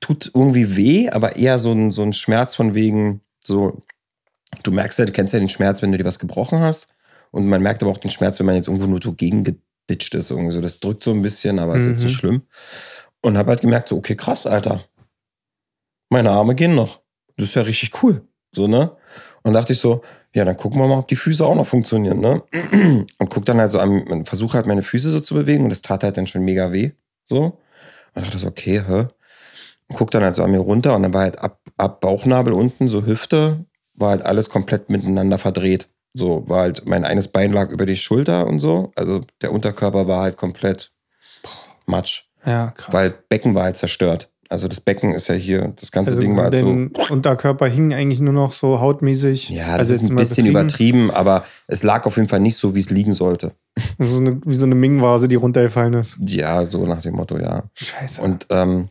tut irgendwie weh, aber eher so ein, so ein Schmerz von wegen, so, du merkst ja, halt, du kennst ja den Schmerz, wenn du dir was gebrochen hast. Und man merkt aber auch den Schmerz, wenn man jetzt irgendwo nur so gegengeditscht ist. Irgendwie so. Das drückt so ein bisschen, aber mhm. ist jetzt nicht mhm. schlimm. Und habe halt gemerkt, so, okay, krass, Alter. Meine Arme gehen noch. Das ist ja richtig cool. So, ne? Und dachte ich so, ja, dann gucken wir mal, ob die Füße auch noch funktionieren, ne? (clears throat) Und guck dann halt so an, versuche halt meine Füße so zu bewegen und das tat halt dann schon mega weh. So. Und dachte so, okay, hä? Und guck dann halt so an mir runter und dann war halt ab, ab Bauchnabel unten, so Hüfte, war halt alles komplett miteinander verdreht. So war halt, mein eines Bein lag über die Schulter und so. Also der Unterkörper war halt komplett matsch. Ja, krass. Weil Becken war halt zerstört. Also das Becken ist ja hier, das ganze also Ding war halt so. Unterkörper hing eigentlich nur noch so hautmäßig. Ja, das also ist ein bisschen übertrieben, aber es lag auf jeden Fall nicht so, wie es liegen sollte. (laughs) So eine, wie so eine Ming-Vase, die runtergefallen ist. Ja, so nach dem Motto, ja. Scheiße. Und ähm,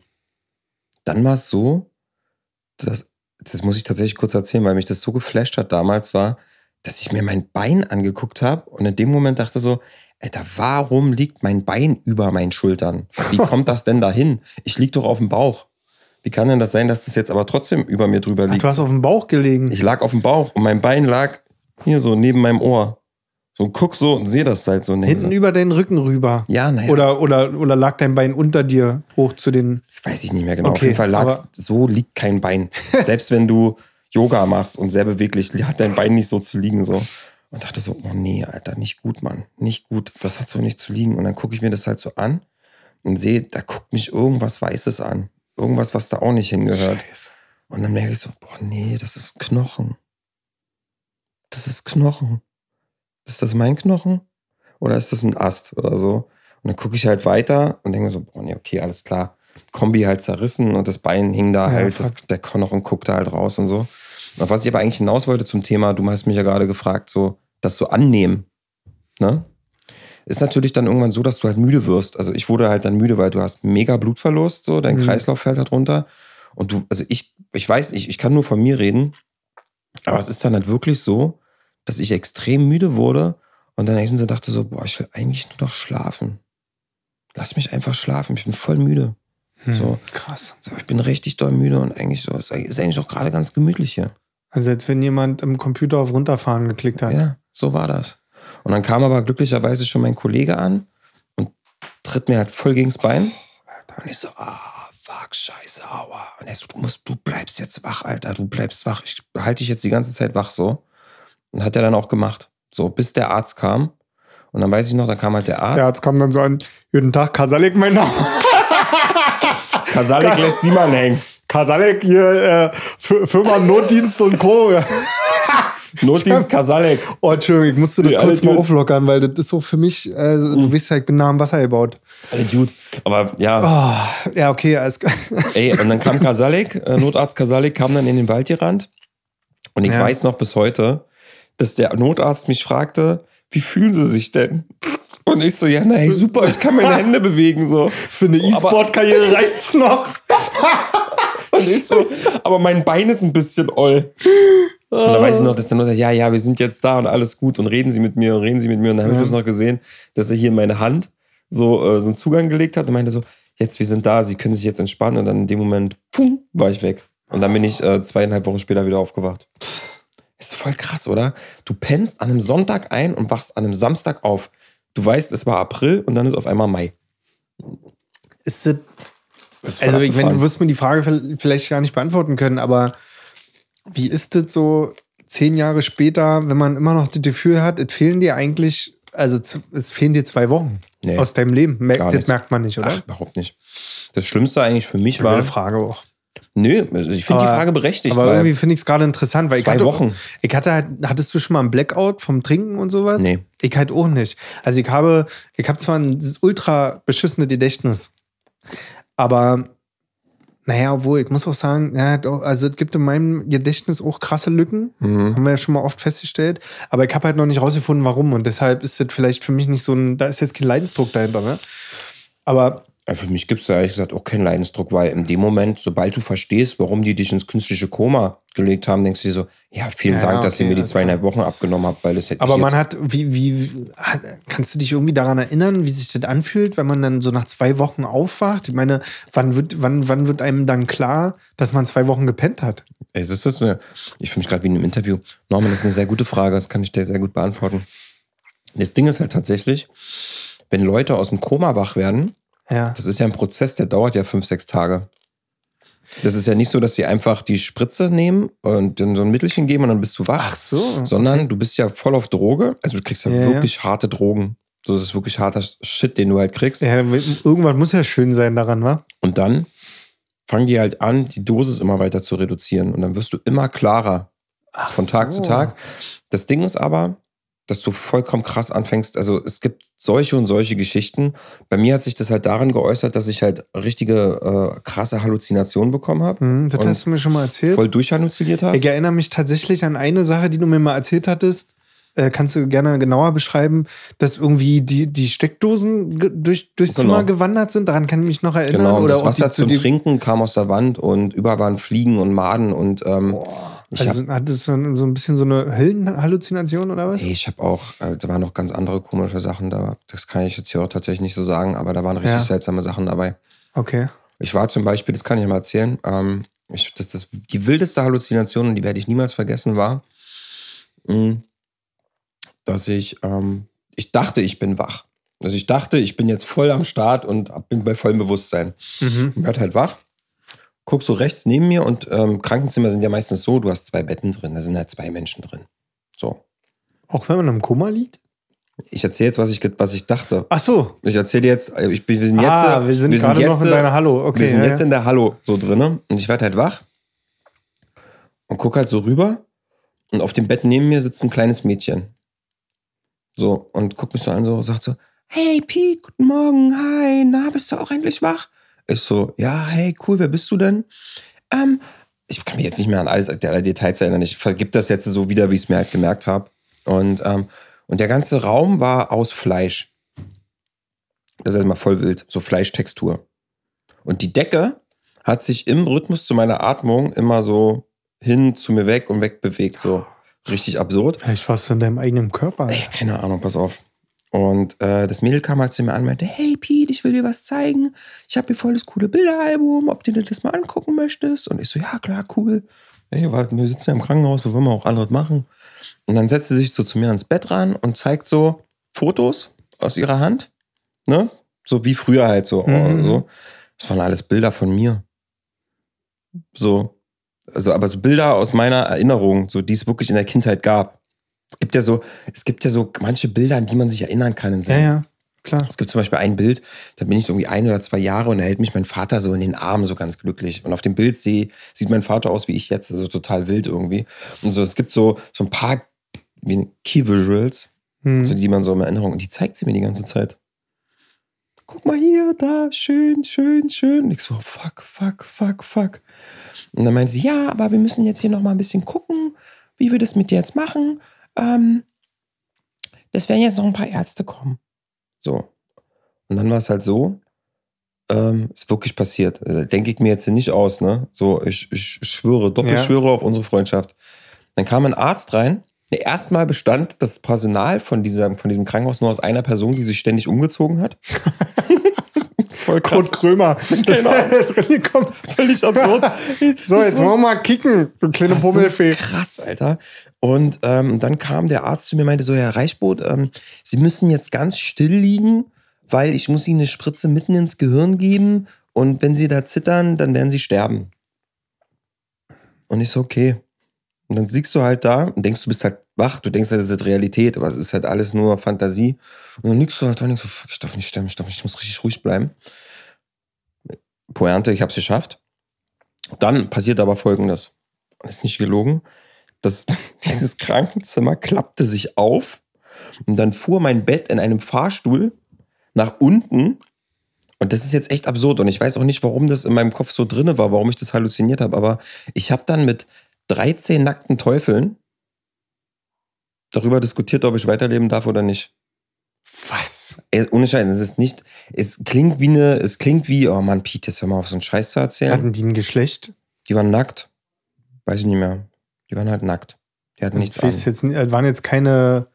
dann war es so, dass, das muss ich tatsächlich kurz erzählen, weil mich das so geflasht hat damals war, dass ich mir mein Bein angeguckt habe und in dem Moment dachte so, Alter, warum liegt mein Bein über meinen Schultern? Wie (laughs) kommt das denn dahin? Ich liege doch auf dem Bauch. Wie kann denn das sein, dass das jetzt aber trotzdem über mir drüber liegt? Ach, du hast auf dem Bauch gelegen. Ich lag auf dem Bauch und mein Bein lag hier so neben meinem Ohr. So guck so und sehe das halt so. Hinten über deinen Rücken rüber. Ja, naja. Oder, oder, oder lag dein Bein unter dir hoch zu den. Das weiß ich nicht mehr genau. Okay, auf jeden Fall lag so liegt kein Bein. (laughs) Selbst wenn du Yoga machst und sehr beweglich, hat dein Bein nicht so zu liegen. So. Und dachte so, oh nee, Alter, nicht gut, Mann. Nicht gut, das hat so nicht zu liegen. Und dann gucke ich mir das halt so an und sehe, da guckt mich irgendwas Weißes an. Irgendwas, was da auch nicht hingehört. Scheiße. Und dann merke ich so, boah, nee, das ist Knochen. Das ist Knochen. Ist das mein Knochen? Oder ist das ein Ast oder so? Und dann gucke ich halt weiter und denke so, boah, nee, okay, alles klar. Kombi halt zerrissen und das Bein hing da ja, halt, das, der Knochen guckte halt raus und so. Auf was ich aber eigentlich hinaus wollte zum Thema, du hast mich ja gerade gefragt, so das so annehmen, ne? Ist natürlich dann irgendwann so, dass du halt müde wirst. Also ich wurde halt dann müde, weil du hast mega Blutverlust, so dein mhm. Kreislauf fällt halt runter. Und du, also ich, ich weiß, ich, ich kann nur von mir reden, aber es ist dann halt wirklich so, dass ich extrem müde wurde und dann ich dachte so, boah, ich will eigentlich nur noch schlafen. Lass mich einfach schlafen, ich bin voll müde. Hm, so. Krass. So, ich bin richtig doll müde und eigentlich so, ist eigentlich auch gerade ganz gemütlich hier. Also als wenn jemand im Computer auf Runterfahren geklickt hat. Ja, so war das. Und dann kam aber glücklicherweise schon mein Kollege an und tritt mir halt voll gegens Bein. Oh, und ich so, ah, fuck, scheiße, aua. Und er so, du musst, du bleibst jetzt wach, Alter, du bleibst wach. Ich halte dich jetzt die ganze Zeit wach so. Und hat er dann auch gemacht. So, bis der Arzt kam. Und dann weiß ich noch, da kam halt der Arzt. Der Arzt kam dann so an, guten Tag, Kasalik, mein Name. (laughs) Kasalik lässt niemanden hängen. Kasalek hier, äh, Firma Notdienst und Co. (laughs) Notdienst Kasalek. Oh, Entschuldigung, ich musste das ja, kurz mal auflockern, weil das ist so für mich, äh, du mhm. weißt ja, ich bin nah am Wasser gebaut. Alle Dude. Aber ja. Oh, ja, okay, alles (laughs) Ey, und dann kam Kasalek, äh, Notarzt Kasalek kam dann in den Wald gerannt. Und ich ja. weiß noch bis heute, dass der Notarzt mich fragte, wie fühlen Sie sich denn? Und ich so, ja, na, hey, super, ich kann meine Hände (laughs) bewegen, so. Für eine E-Sport-Karriere reicht's noch. Und ich aber mein Bein ist ein bisschen oll. Und dann weiß ich noch, dass der nur sagt, ja, ja, wir sind jetzt da und alles gut und reden Sie mit mir und reden Sie mit mir. Und dann habe ja. ich noch gesehen, dass er hier in meine Hand so, äh, so einen Zugang gelegt hat und meinte so, jetzt, wir sind da, Sie können sich jetzt entspannen. Und dann in dem Moment, pum, war ich weg. Und dann bin ich äh, zweieinhalb Wochen später wieder aufgewacht. Ist voll krass, oder? Du pennst an einem Sonntag ein und wachst an einem Samstag auf. Du weißt, es war April und dann ist auf einmal Mai. Ist das also, ich meine, du wirst mir die Frage vielleicht gar nicht beantworten können, aber wie ist das so zehn Jahre später, wenn man immer noch das Gefühl hat, es fehlen dir eigentlich, also es fehlen dir zwei Wochen nee, aus deinem Leben? Mer das nichts. merkt man nicht, oder? Ach, überhaupt nicht. Das Schlimmste eigentlich für mich war. Eine Frage auch. Nö, also ich finde die Frage berechtigt. Aber irgendwie finde ich es gerade interessant, weil zwei ich hatte, Wochen. Ich hatte halt, hattest du schon mal einen Blackout vom Trinken und sowas? Nee. Ich halt auch nicht. Also ich habe, ich habe zwar ein ultra beschissenes Gedächtnis. Aber naja, obwohl, ich muss auch sagen, ja, doch, also es gibt in meinem Gedächtnis auch krasse Lücken. Mhm. Haben wir ja schon mal oft festgestellt. Aber ich habe halt noch nicht rausgefunden, warum. Und deshalb ist das vielleicht für mich nicht so ein, da ist jetzt kein Leidensdruck dahinter, ne? Aber äh, für mich gibt es da ehrlich gesagt auch keinen Leidensdruck, weil in dem Moment, sobald du verstehst, warum die dich ins künstliche Koma gelegt haben, denkst du dir so, ja, vielen ja, Dank, okay, dass ihr mir die zweieinhalb Wochen abgenommen habt, weil das hätte Aber man hat, wie, wie, kannst du dich irgendwie daran erinnern, wie sich das anfühlt, wenn man dann so nach zwei Wochen aufwacht? Ich meine, wann wird, wann, wann wird einem dann klar, dass man zwei Wochen gepennt hat? Ey, das ist eine, ich fühle mich gerade wie in einem Interview. Norman, das ist eine sehr gute Frage, das kann ich dir sehr gut beantworten. Das Ding ist halt tatsächlich, wenn Leute aus dem Koma wach werden, ja. Das ist ja ein Prozess, der dauert ja fünf, sechs Tage. Das ist ja nicht so, dass sie einfach die Spritze nehmen und dann so ein Mittelchen geben und dann bist du wach. Ach so. Sondern du bist ja voll auf Droge. Also du kriegst ja, ja wirklich ja. harte Drogen. das ist wirklich harter Shit, den du halt kriegst. Ja, irgendwann muss ja schön sein daran, wa? Und dann fangen die halt an, die Dosis immer weiter zu reduzieren. Und dann wirst du immer klarer Ach von Tag so. zu Tag. Das Ding ist aber, dass du vollkommen krass anfängst. Also es gibt solche und solche Geschichten. Bei mir hat sich das halt darin geäußert, dass ich halt richtige äh, krasse Halluzinationen bekommen habe. Hm, das hast du mir schon mal erzählt. Voll durchhalluziniert habe. Ich erinnere mich tatsächlich an eine Sache, die du mir mal erzählt hattest. Äh, kannst du gerne genauer beschreiben, dass irgendwie die, die Steckdosen durch, durchs genau. Zimmer gewandert sind? Daran kann ich mich noch erinnern. Genau, Oder das Wasser die, zum die Trinken kam aus der Wand und überall waren Fliegen und Maden und ähm, Boah ich also hab, hattest du so ein bisschen so eine Höllenhalluzination oder was? Ich habe auch, äh, da waren noch ganz andere komische Sachen da. Das kann ich jetzt hier auch tatsächlich nicht so sagen, aber da waren richtig ja. seltsame Sachen dabei. Okay. Ich war zum Beispiel, das kann ich mal erzählen, ähm, ich, das, das, die wildeste Halluzination, und die werde ich niemals vergessen, war, mm, dass ich, ähm, ich dachte, ich bin wach. Also ich dachte, ich bin jetzt voll am Start und bin bei vollem Bewusstsein. Mhm. Ich werde halt wach guck so rechts neben mir und ähm, Krankenzimmer sind ja meistens so, du hast zwei Betten drin, da sind halt zwei Menschen drin. So. Auch wenn man im Koma liegt? Ich erzähle jetzt, was ich, was ich dachte. Ach so. Ich erzähle jetzt, äh, ich, wir sind ah, jetzt. Ah, wir sind, wir sind jetzt, noch in deiner Hallo. Okay, wir sind ja, jetzt ja. in der Hallo so drin. Ne? Und ich werde halt wach und gucke halt so rüber. Und auf dem Bett neben mir sitzt ein kleines Mädchen. So, und guck mich so an, so sagt so: Hey Pete, guten Morgen, hi, na, bist du auch endlich wach? ist so, ja, hey, cool, wer bist du denn? Ähm, ich kann mich jetzt nicht mehr an alles, alle Details erinnern. Ich vergib das jetzt so wieder, wie ich es mir halt gemerkt habe. Und, ähm, und der ganze Raum war aus Fleisch. Das ist erstmal voll wild, so Fleischtextur. Und die Decke hat sich im Rhythmus zu meiner Atmung immer so hin zu mir weg und weg bewegt, so ah. richtig absurd. Vielleicht warst du in deinem eigenen Körper. Ey, keine Ahnung, pass auf. Und äh, das Mädel kam halt zu mir an und meinte, hey Pete, ich will dir was zeigen. Ich habe hier voll das coole Bilderalbum, ob du dir das mal angucken möchtest. Und ich so, ja klar, cool. Hey, warte, wir sitzen ja im Krankenhaus, wir wollen auch anderes machen. Und dann setzt sie sich so zu mir ans Bett ran und zeigt so Fotos aus ihrer Hand. Ne? So wie früher halt so. Mhm. so. Das waren alles Bilder von mir. So. Also, aber so Bilder aus meiner Erinnerung, so die es wirklich in der Kindheit gab. Es gibt ja so, es gibt ja so manche Bilder, an die man sich erinnern kann in ja, ja. Klar. Es gibt zum Beispiel ein Bild, da bin ich so irgendwie ein oder zwei Jahre und da hält mich mein Vater so in den Armen, so ganz glücklich. Und auf dem Bild sehe, sieht mein Vater aus wie ich jetzt, also total wild irgendwie. Und so, es gibt so, so ein paar Key Visuals, hm. so, die man so in Erinnerung, und die zeigt sie mir die ganze Zeit. Guck mal hier, da, schön, schön, schön. Und ich so, fuck, fuck, fuck, fuck. Und dann meint sie, ja, aber wir müssen jetzt hier nochmal ein bisschen gucken, wie wir das mit dir jetzt machen ähm, das werden jetzt noch ein paar Ärzte kommen. So. Und dann war es halt so, ähm, ist wirklich passiert. Also, Denke ich mir jetzt nicht aus, ne? So, ich, ich schwöre, doppelt ja. auf unsere Freundschaft. Dann kam ein Arzt rein. Erstmal bestand das Personal von, dieser, von diesem Krankenhaus nur aus einer Person, die sich ständig umgezogen hat. (laughs) Voll Kurt Krömer. Das, genau. (laughs) das völlig absurd. (laughs) so, jetzt wollen wir mal kicken, du kleine Pummelfee. So krass, Alter. Und ähm, dann kam der Arzt zu mir und meinte so, Herr Reichbot, ähm, Sie müssen jetzt ganz still liegen, weil ich muss Ihnen eine Spritze mitten ins Gehirn geben und wenn Sie da zittern, dann werden Sie sterben. Und ich so, okay. Und dann liegst du halt da und denkst, du bist halt wach, du denkst, das ist Realität, aber es ist halt alles nur Fantasie. Und dann liegst du halt und denkst, so, fuck, ich darf nicht sterben, ich darf nicht, ich muss richtig ruhig bleiben. Pointe, ich hab's geschafft. Dann passiert aber folgendes. ist nicht gelogen. Das, (laughs) dieses Krankenzimmer klappte sich auf und dann fuhr mein Bett in einem Fahrstuhl nach unten. Und das ist jetzt echt absurd. Und ich weiß auch nicht, warum das in meinem Kopf so drin war, warum ich das halluziniert habe. Aber ich habe dann mit 13 nackten Teufeln darüber diskutiert, ob ich weiterleben darf oder nicht. Was? Ey, ohne Scheiß, es ist nicht, es klingt wie eine, es klingt wie, oh Mann, Pete, jetzt hör mal auf, so einen Scheiß zu erzählen. Hatten die ein Geschlecht? Die waren nackt. Weiß ich nicht mehr. Die waren halt nackt. Die hatten nichts an. Jetzt, waren jetzt keine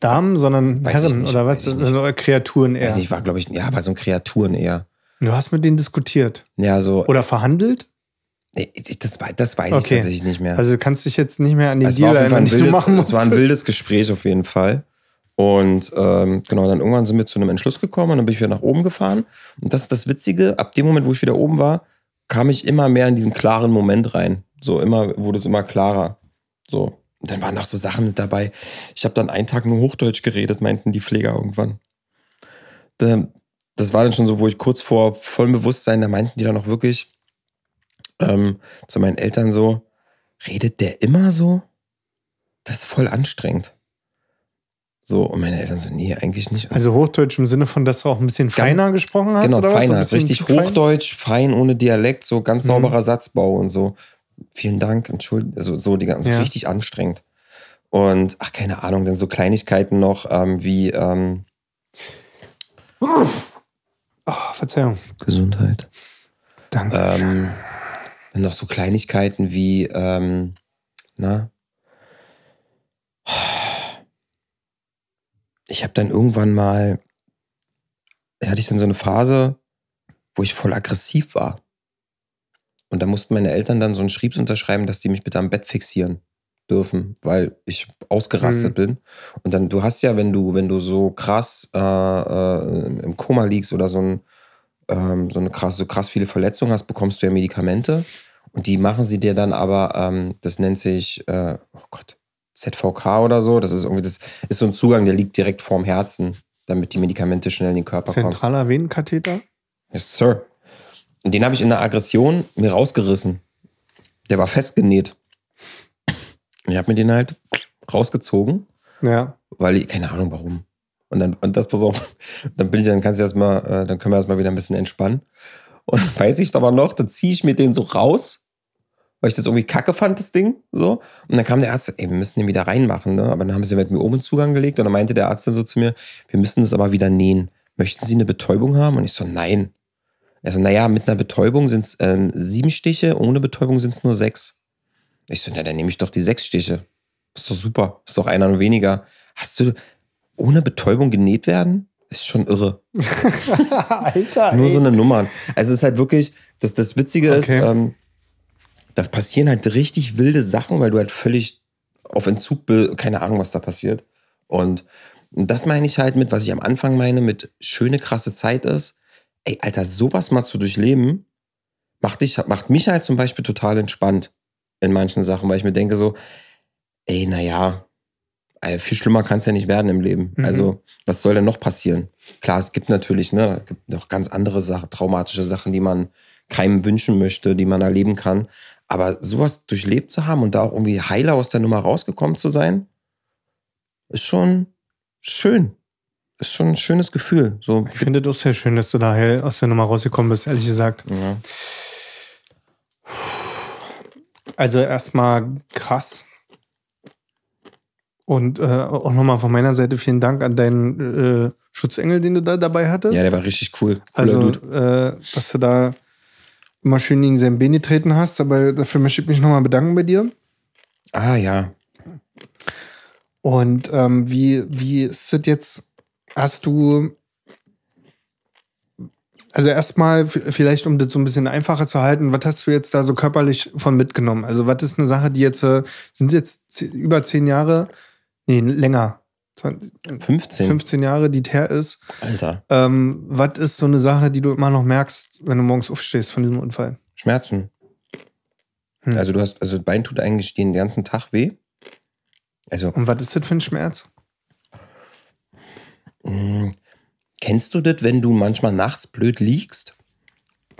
Damen, sondern weiß Herren oder was? Also Kreaturen eher. ich war, glaube ich, ja, war so ein Kreaturen eher. Du hast mit denen diskutiert. Ja, so. Oder verhandelt? Nee, das, das weiß okay. ich tatsächlich nicht mehr. Also du kannst dich jetzt nicht mehr an die es Deal erinnern, die du machen musst. Es war ein wildes Gespräch auf jeden Fall. Und ähm, genau, dann irgendwann sind wir zu einem Entschluss gekommen und dann bin ich wieder nach oben gefahren. Und das ist das Witzige, ab dem Moment, wo ich wieder oben war, kam ich immer mehr in diesen klaren Moment rein. So immer wurde es immer klarer. So. Und dann waren noch so Sachen mit dabei. Ich habe dann einen Tag nur Hochdeutsch geredet, meinten die Pfleger irgendwann. Da, das war dann schon so, wo ich kurz vor vollem Bewusstsein, da meinten die dann auch wirklich, ähm, zu meinen Eltern so, redet der immer so? Das ist voll anstrengend. So, und meine Eltern so, nee, eigentlich nicht. Also Hochdeutsch im Sinne von, dass du auch ein bisschen feiner ganz, gesprochen hast? Genau, oder feiner, was? So richtig Hochdeutsch, fein? fein, ohne Dialekt, so ganz mhm. sauberer mhm. Satzbau und so. Vielen Dank, entschuldigen, also, so die ganzen, ja. richtig anstrengend. Und ach, keine Ahnung, denn so Kleinigkeiten noch ähm, wie. Ähm, oh, Verzeihung. Gesundheit. Danke. Ähm, dann noch so Kleinigkeiten wie, ähm, na, ich habe dann irgendwann mal, hatte ich dann so eine Phase, wo ich voll aggressiv war. Und da mussten meine Eltern dann so einen Schriebs unterschreiben, dass die mich bitte am Bett fixieren dürfen, weil ich ausgerastet mhm. bin. Und dann, du hast ja, wenn du, wenn du so krass äh, äh, im Koma liegst oder so ein ähm, so, eine krass, so krass viele Verletzungen hast, bekommst du ja Medikamente. Und die machen sie dir dann aber, ähm, das nennt sich, äh, oh Gott, ZVK oder so. Das ist irgendwie, das ist so ein Zugang, der liegt direkt vorm Herzen, damit die Medikamente schnell in den Körper Zentraler kommen. Zentraler Venenkatheter? Yes, sir. Und den habe ich in der Aggression mir rausgerissen. Der war festgenäht. Und ich habe mir den halt rausgezogen. Ja. Weil ich, keine Ahnung warum. Und dann, und das pass auf, (laughs) dann bin ich, dann kannst du erstmal, äh, dann können wir erstmal wieder ein bisschen entspannen. Und (laughs) weiß ich aber noch, dann ziehe ich mir den so raus, weil ich das irgendwie kacke fand, das Ding. So. Und dann kam der Arzt, ey, wir müssen den wieder reinmachen. Ne? Aber dann haben sie mit mir oben Zugang gelegt und dann meinte der Arzt dann so zu mir, wir müssen das aber wieder nähen. Möchten Sie eine Betäubung haben? Und ich so, nein. Er so, naja, mit einer Betäubung sind es äh, sieben Stiche, ohne Betäubung sind es nur sechs. Ich so, na, dann nehme ich doch die sechs Stiche. Ist doch super. Ist doch einer nur weniger. Hast du, ohne Betäubung genäht werden? Ist schon irre. Alter. Nur so eine Nummer. Also es ist halt wirklich, das, das Witzige okay. ist, ähm, da passieren halt richtig wilde Sachen, weil du halt völlig auf Entzug bist, keine Ahnung, was da passiert. Und, und das meine ich halt mit, was ich am Anfang meine, mit schöne, krasse Zeit ist. Ey, Alter, sowas mal zu durchleben, macht, dich, macht mich halt zum Beispiel total entspannt in manchen Sachen, weil ich mir denke so, ey, naja, äh, viel schlimmer kann es ja nicht werden im Leben. Mhm. Also, was soll denn noch passieren? Klar, es gibt natürlich, ne, gibt noch ganz andere Sachen, traumatische Sachen, die man keinem wünschen möchte, die man erleben kann. Aber sowas durchlebt zu haben und da auch irgendwie heiler aus der Nummer rausgekommen zu sein, ist schon schön. Ist schon ein schönes Gefühl. So. Ich finde das sehr schön, dass du daher aus der Nummer rausgekommen bist, ehrlich gesagt. Ja. Also erstmal krass, und äh, auch nochmal von meiner Seite vielen Dank an deinen äh, Schutzengel, den du da dabei hattest. Ja, der war richtig cool. Cooler also, äh, dass du da immer schön gegen sein Bene treten hast. Aber dafür möchte ich mich nochmal bedanken bei dir. Ah, ja. Und ähm, wie, wie ist das jetzt? Hast du. Also erstmal, vielleicht um das so ein bisschen einfacher zu halten, was hast du jetzt da so körperlich von mitgenommen? Also was ist eine Sache, die jetzt, äh, sind jetzt über zehn Jahre, nee, länger. 15. 15 Jahre, die her ist. Alter. Ähm, was ist so eine Sache, die du immer noch merkst, wenn du morgens aufstehst von diesem Unfall? Schmerzen. Hm. Also du hast, also das Bein tut eigentlich den ganzen Tag weh. Also. Und was ist das für ein Schmerz? Mh, hm. kennst du das, wenn du manchmal nachts blöd liegst?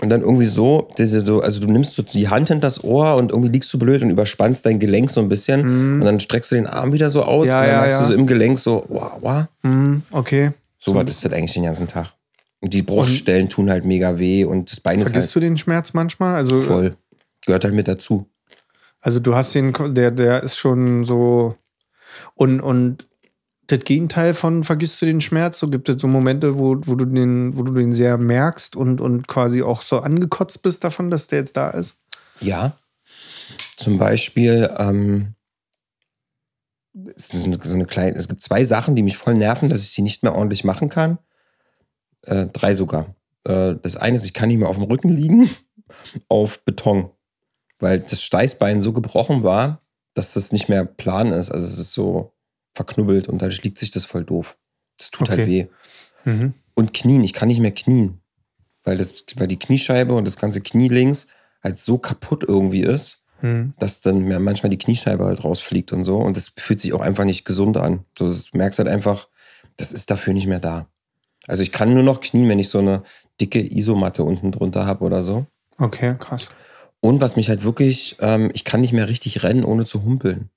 Und dann irgendwie so, diese, so, also du nimmst so die Hand hinter das Ohr und irgendwie liegst du blöd und überspannst dein Gelenk so ein bisschen. Mhm. Und dann streckst du den Arm wieder so aus Ja, und dann ja, merkst du so im Gelenk so, wow, wow. Mhm, okay. So was ist das eigentlich den ganzen Tag. Und die Bruchstellen tun halt mega weh und das Bein ist Vergisst ist halt du den Schmerz manchmal? Also, äh, voll. Gehört halt mit dazu. also du hast den, der, der ist schon so. Und, und das Gegenteil von vergisst du den Schmerz. So gibt es so Momente, wo, wo, du den, wo du den sehr merkst und, und quasi auch so angekotzt bist davon, dass der jetzt da ist? Ja. Zum Beispiel, ähm, es, so eine, so eine kleine, es gibt zwei Sachen, die mich voll nerven, dass ich sie nicht mehr ordentlich machen kann. Äh, drei sogar. Äh, das eine ist, ich kann nicht mehr auf dem Rücken liegen, (laughs) auf Beton, weil das Steißbein so gebrochen war, dass das nicht mehr plan ist. Also es ist so, verknubbelt und dadurch liegt sich das voll doof. Das tut halt okay. halt weh. Mhm. Und knien, ich kann nicht mehr knien, weil, das, weil die Kniescheibe und das ganze Knie links halt so kaputt irgendwie ist, mhm. dass dann manchmal die Kniescheibe halt rausfliegt und so. Und das fühlt sich auch einfach nicht gesund an. Du merkst halt einfach, das ist dafür nicht mehr da. Also ich kann nur noch knien, wenn ich so eine dicke Isomatte unten drunter habe oder so. Okay, krass. Und was mich halt wirklich, ähm, ich kann nicht mehr richtig rennen, ohne zu humpeln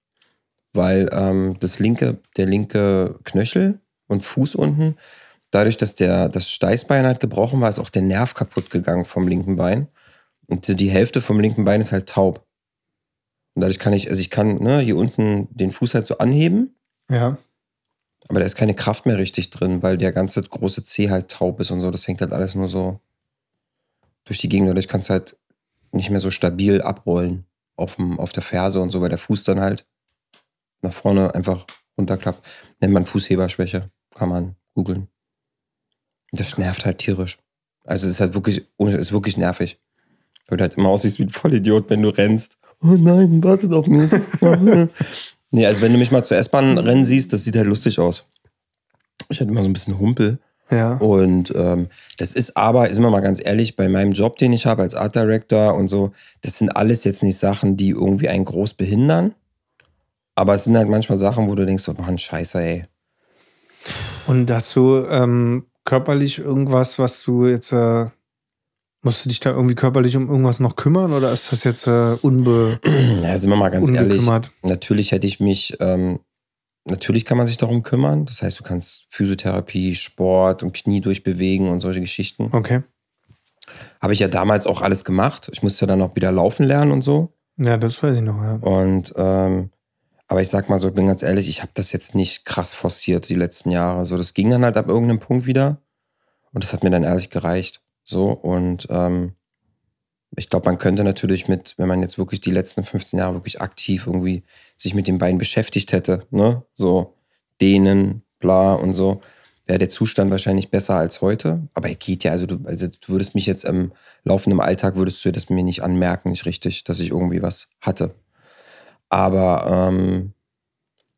weil ähm, das linke, der linke Knöchel und Fuß unten, dadurch, dass der, das Steißbein halt gebrochen war, ist auch der Nerv kaputt gegangen vom linken Bein. Und die Hälfte vom linken Bein ist halt taub. Und dadurch kann ich, also ich kann ne, hier unten den Fuß halt so anheben. Ja. Aber da ist keine Kraft mehr richtig drin, weil der ganze große Zeh halt taub ist und so. Das hängt halt alles nur so durch die Gegend. Dadurch kannst du halt nicht mehr so stabil abrollen auf, dem, auf der Ferse und so, weil der Fuß dann halt nach vorne einfach runterklappt. Nennt man Fußheberschwäche, kann man googeln. Das nervt halt tierisch. Also es ist halt wirklich, ist wirklich nervig. Weil du halt immer aussiehst wie ein Vollidiot, wenn du rennst. Oh nein, wartet auf mich. (laughs) nee, also wenn du mich mal zur S-Bahn mhm. rennen siehst, das sieht halt lustig aus. Ich hatte immer so ein bisschen Humpel. Ja. Und ähm, das ist aber, sind wir mal ganz ehrlich, bei meinem Job, den ich habe als Art Director und so, das sind alles jetzt nicht Sachen, die irgendwie einen groß behindern. Aber es sind halt manchmal Sachen, wo du denkst, oh Mann, scheiße, ey. Und hast du ähm, körperlich irgendwas, was du jetzt, äh, musst du dich da irgendwie körperlich um irgendwas noch kümmern oder ist das jetzt äh, unbe (clears throat) Ja, sind wir mal ganz ehrlich. Natürlich hätte ich mich, ähm, natürlich kann man sich darum kümmern. Das heißt, du kannst Physiotherapie, Sport und Knie durchbewegen und solche Geschichten. Okay. Habe ich ja damals auch alles gemacht. Ich musste ja dann auch wieder laufen lernen und so. Ja, das weiß ich noch, ja. Und ähm, aber ich sag mal so, ich bin ganz ehrlich, ich habe das jetzt nicht krass forciert die letzten Jahre. So, das ging dann halt ab irgendeinem Punkt wieder. Und das hat mir dann ehrlich gereicht. So, und ähm, ich glaube, man könnte natürlich mit, wenn man jetzt wirklich die letzten 15 Jahre wirklich aktiv irgendwie sich mit den Beinen beschäftigt hätte, ne, so denen, bla und so, wäre der Zustand wahrscheinlich besser als heute. Aber er geht ja, also du, also du würdest mich jetzt im laufenden Alltag, würdest du das mir nicht anmerken, nicht richtig, dass ich irgendwie was hatte. Aber ähm,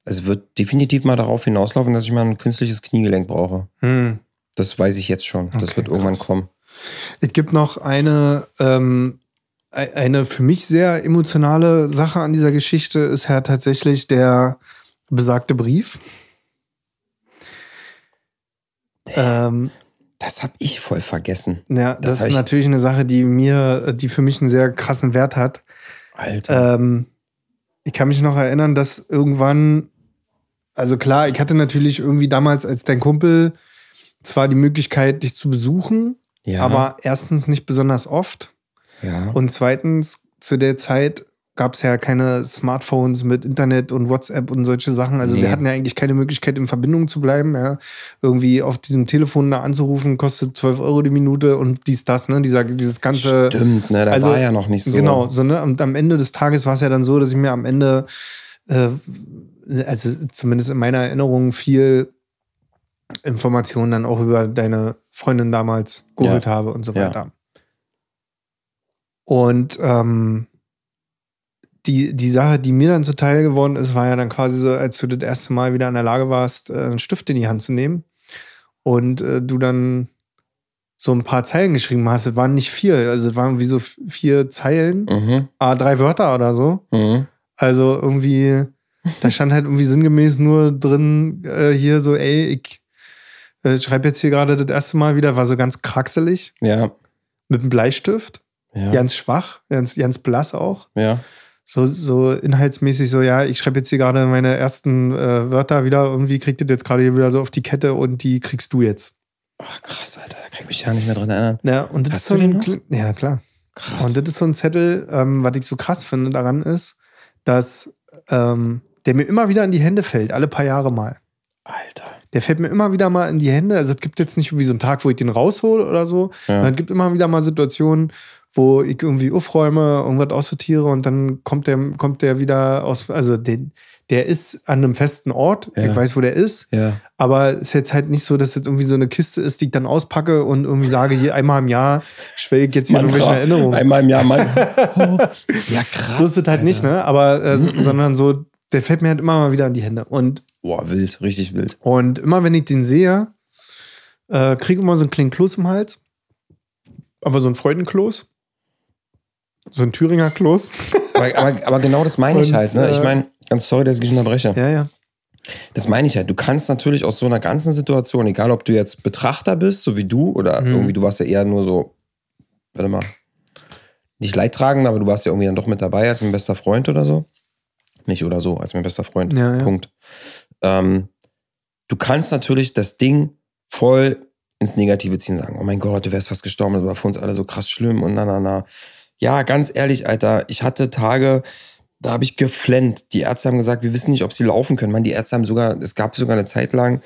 es wird definitiv mal darauf hinauslaufen, dass ich mal ein künstliches Kniegelenk brauche. Hm. Das weiß ich jetzt schon. Das okay, wird irgendwann krass. kommen. Es gibt noch eine, ähm, e-, eine für mich sehr emotionale Sache an dieser Geschichte ist ja halt tatsächlich der besagte Brief. Ähm, das habe ich voll vergessen. Ja, das, das ist natürlich eine Sache, die mir, die für mich einen sehr krassen Wert hat. Alter. Ähm, ich kann mich noch erinnern, dass irgendwann, also klar, ich hatte natürlich irgendwie damals als dein Kumpel zwar die Möglichkeit, dich zu besuchen, ja. aber erstens nicht besonders oft. Ja. Und zweitens, zu der Zeit gab es ja keine Smartphones mit Internet und WhatsApp und solche Sachen. Also nee. wir hatten ja eigentlich keine Möglichkeit, in Verbindung zu bleiben. Ja. Irgendwie auf diesem Telefon da anzurufen, kostet 12 Euro die Minute und dies, das, ne? Dieser, dieses ganze. Stimmt, ne? Da also, war ja noch nicht so. Genau, so, ne? Und am Ende des Tages war es ja dann so, dass ich mir am Ende, äh, also zumindest in meiner Erinnerung, viel Informationen dann auch über deine Freundin damals geholt ja. habe und so weiter. Ja. Und ähm, die, die Sache, die mir dann zuteil geworden ist, war ja dann quasi so, als du das erste Mal wieder in der Lage warst, äh, einen Stift in die Hand zu nehmen und äh, du dann so ein paar Zeilen geschrieben hast. Es waren nicht vier, also es waren wie so vier Zeilen, mhm. ah, drei Wörter oder so. Mhm. Also irgendwie, da stand halt irgendwie sinngemäß nur drin, äh, hier so, ey, ich äh, schreibe jetzt hier gerade das erste Mal wieder, war so ganz kraxelig. Ja. Mit einem Bleistift. Ja. Ganz schwach, ganz, ganz blass auch. Ja so, so inhaltsmäßig so, ja, ich schreibe jetzt hier gerade meine ersten äh, Wörter wieder, irgendwie kriegt ihr das jetzt gerade hier wieder so auf die Kette und die kriegst du jetzt. Ach, oh, krass, Alter, da kann ich mich ja nicht mehr dran erinnern. Ja, und das Hast ist so ein, ja, klar. Krass. Und das ist so ein Zettel, ähm, was ich so krass finde daran ist, dass ähm, der mir immer wieder in die Hände fällt, alle paar Jahre mal. Alter. Der fällt mir immer wieder mal in die Hände. Also es gibt jetzt nicht wie so einen Tag, wo ich den raushole oder so. Ja. Es gibt immer wieder mal Situationen, wo ich irgendwie aufräume, irgendwas aussortiere und dann kommt der, kommt der wieder aus, also den, der ist an einem festen Ort, ja. ich weiß, wo der ist, ja. aber es ist jetzt halt nicht so, dass jetzt irgendwie so eine Kiste ist, die ich dann auspacke und irgendwie sage, hier einmal im Jahr schwelge jetzt hier Mantra. irgendwelche Erinnerungen. Einmal im Jahr, Mann. oh. (laughs) Ja, krass. So ist es halt Alter. nicht, ne? Aber, äh, (clears throat) sondern so, der fällt mir halt immer mal wieder an die Hände. Und Boah, wild, richtig wild. Und immer wenn ich den sehe, äh, kriege ich immer so einen kleinen Kloß im Hals. Aber so einen Freudenkloß. So ein Thüringer Kloß. aber, aber, aber, genau das meine ich halt. Ne? Ich äh, meine, ganz sorry, dass ich dich unterbreche. Ja, ja. Das meine ich halt. Du kannst natürlich aus so einer ganzen Situation, egal ob du jetzt Betrachter bist, so wie du, oder mhm. irgendwie, du warst ja eher nur so, warte mal, nicht leidtragend, aber du warst ja irgendwie dann doch mit dabei als mein bester Freund oder so. Nicht oder so, als mein bester Freund. Ja, ja. Punkt. Ähm, du kannst natürlich das Ding voll ins Negative ziehen, sagen, oh mein Gott, du wärst fast gestorben, das war für uns alle so krass schlimm und na, na, na. Ja, ganz ehrlich, Alter, ich hatte Tage, da habe ich geflennt. Die Ärzte haben gesagt, wir wissen nicht, ob sie laufen können. Man, die Ärzte haben sogar, es gab sogar eine Zeit lang,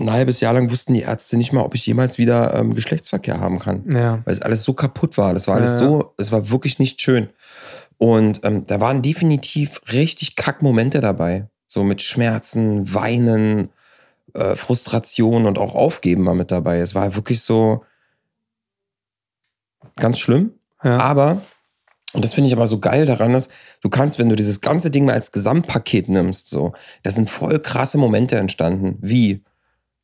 ein halbes Jahr lang wussten die Ärzte nicht mal, ob ich jemals wieder ähm, Geschlechtsverkehr haben kann. Ja. Weil es alles so kaputt war. Das war alles ja. so, es war wirklich nicht schön. Und ähm, da waren definitiv richtig Kackmomente dabei. So mit Schmerzen, Weinen, äh, Frustration und auch Aufgeben war mit dabei. Es war wirklich so ganz schlimm. Ja. Aber, und das finde ich aber so geil daran, dass du kannst, wenn du dieses ganze Ding mal als Gesamtpaket nimmst, so, da sind voll krasse Momente entstanden, wie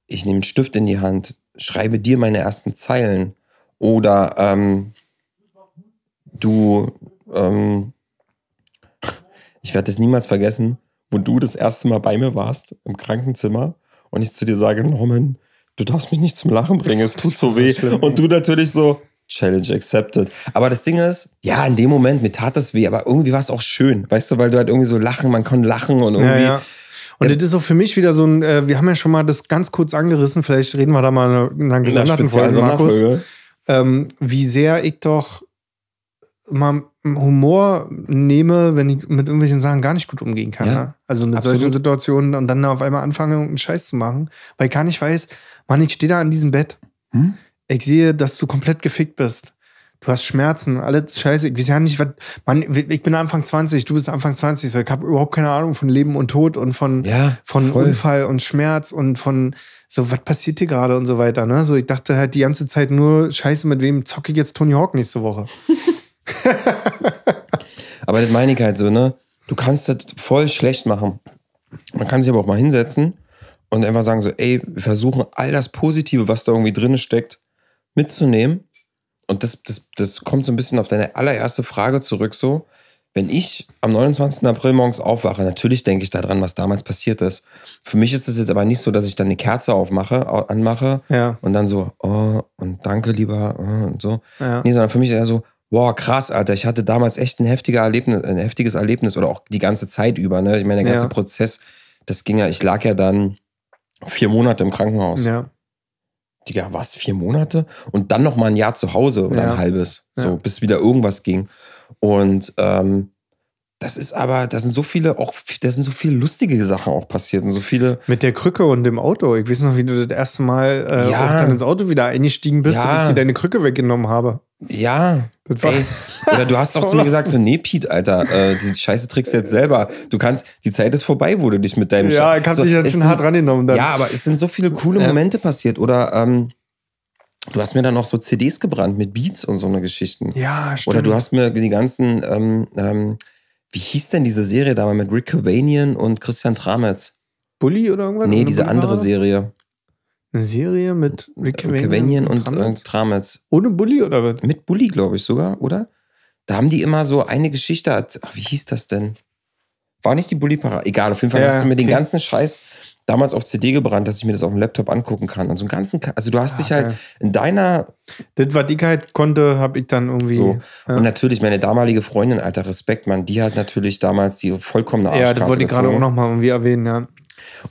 ich nehme einen Stift in die Hand, schreibe dir meine ersten Zeilen oder ähm, du, ähm, ich werde das niemals vergessen, wo du das erste Mal bei mir warst im Krankenzimmer und ich zu dir sage, Norman, du darfst mich nicht zum Lachen bringen, es tut so weh. So und du natürlich so, Challenge accepted. Aber das Ding ist, ja, in dem Moment, mir tat das weh, aber irgendwie war es auch schön, weißt du, weil du halt irgendwie so lachen, man kann lachen und irgendwie. Ja, ja. Und ja. das ist auch für mich wieder so ein, äh, wir haben ja schon mal das ganz kurz angerissen, vielleicht reden wir da mal in einer gesonderten Folge, Markus. Ähm, wie sehr ich doch mal Humor nehme, wenn ich mit irgendwelchen Sachen gar nicht gut umgehen kann. Ja, ne? Also mit solchen Situationen und dann auf einmal anfange, einen Scheiß zu machen, weil ich gar nicht weiß, Mann, ich stehe da an diesem Bett. Hm? Ich sehe, dass du komplett gefickt bist. Du hast Schmerzen, alles scheiße. Ich weiß ja nicht, was. Mann, ich bin Anfang 20, du bist Anfang 20, so ich habe überhaupt keine Ahnung von Leben und Tod und von, ja, von Unfall und Schmerz und von so, was passiert hier gerade und so weiter. Ne? So, ich dachte halt die ganze Zeit nur, scheiße, mit wem zocke ich jetzt Tony Hawk nächste Woche? (laughs) aber das meine ich halt so, ne? Du kannst das voll schlecht machen. Man kann sich aber auch mal hinsetzen und einfach sagen so, ey, wir versuchen all das Positive, was da irgendwie drin steckt, mitzunehmen, und das, das, das kommt so ein bisschen auf deine allererste Frage zurück, so, wenn ich am 29. April morgens aufwache, natürlich denke ich daran, was damals passiert ist. Für mich ist es jetzt aber nicht so, dass ich dann eine Kerze aufmache, anmache ja. und dann so, oh, und danke lieber oh, und so. Ja. Nee, sondern für mich ist eher so, wow, krass, Alter, ich hatte damals echt ein, heftiger Erlebnis, ein heftiges Erlebnis oder auch die ganze Zeit über. Ne? Ich meine, der ganze ja. Prozess, das ging ja, ich lag ja dann vier Monate im Krankenhaus. Ja. Digga, was, vier Monate? Und dann noch mal ein Jahr zu Hause oder ja. ein halbes, so, ja. bis wieder irgendwas ging. Und ähm, das ist aber, da sind so viele auch, da sind so viele lustige Sachen auch passiert und so viele. Mit der Krücke und dem Auto. Ich weiß noch, wie du das erste Mal äh, ja. dann ins Auto wieder eingestiegen bist ja. und ich dir deine Krücke weggenommen habe. Ja. Ey. Oder du hast auch zu mir (laughs) gesagt, so, nee, Pete, Alter, äh, die Scheiße trickst du jetzt selber. Du kannst, die Zeit ist vorbei, wo du dich mit deinem Ja, ich hab so, dich jetzt schon sind, hart rangenommen. Dann. Ja, aber es sind so viele coole ja. Momente passiert. Oder ähm, du hast mir dann auch so CDs gebrannt mit Beats und so eine Geschichten. Ja, stimmt. Oder du hast mir die ganzen, ähm, ähm, wie hieß denn diese Serie damals mit Rick Cavanian und Christian Trametz? Bully oder irgendwas? Nee, diese andere Serie. Eine Serie mit Rick Cavanian und, und äh, Tramitz. Ohne Bulli oder was? Mit Bulli, glaube ich sogar, oder? Da haben die immer so eine Geschichte. Ach, wie hieß das denn? War nicht die bulli parade Egal, auf jeden Fall ja, hast du mir okay. den ganzen Scheiß damals auf CD gebrannt, dass ich mir das auf dem Laptop angucken kann. Und so einen ganzen, also du hast ah, dich halt ja. in deiner. Das, was ich halt konnte, habe ich dann irgendwie. So. Ja. Und natürlich meine damalige Freundin, alter Respekt, Mann, die hat natürlich damals die vollkommene Arschkarte Ja, das wollte ich gerade auch nochmal irgendwie erwähnen, ja.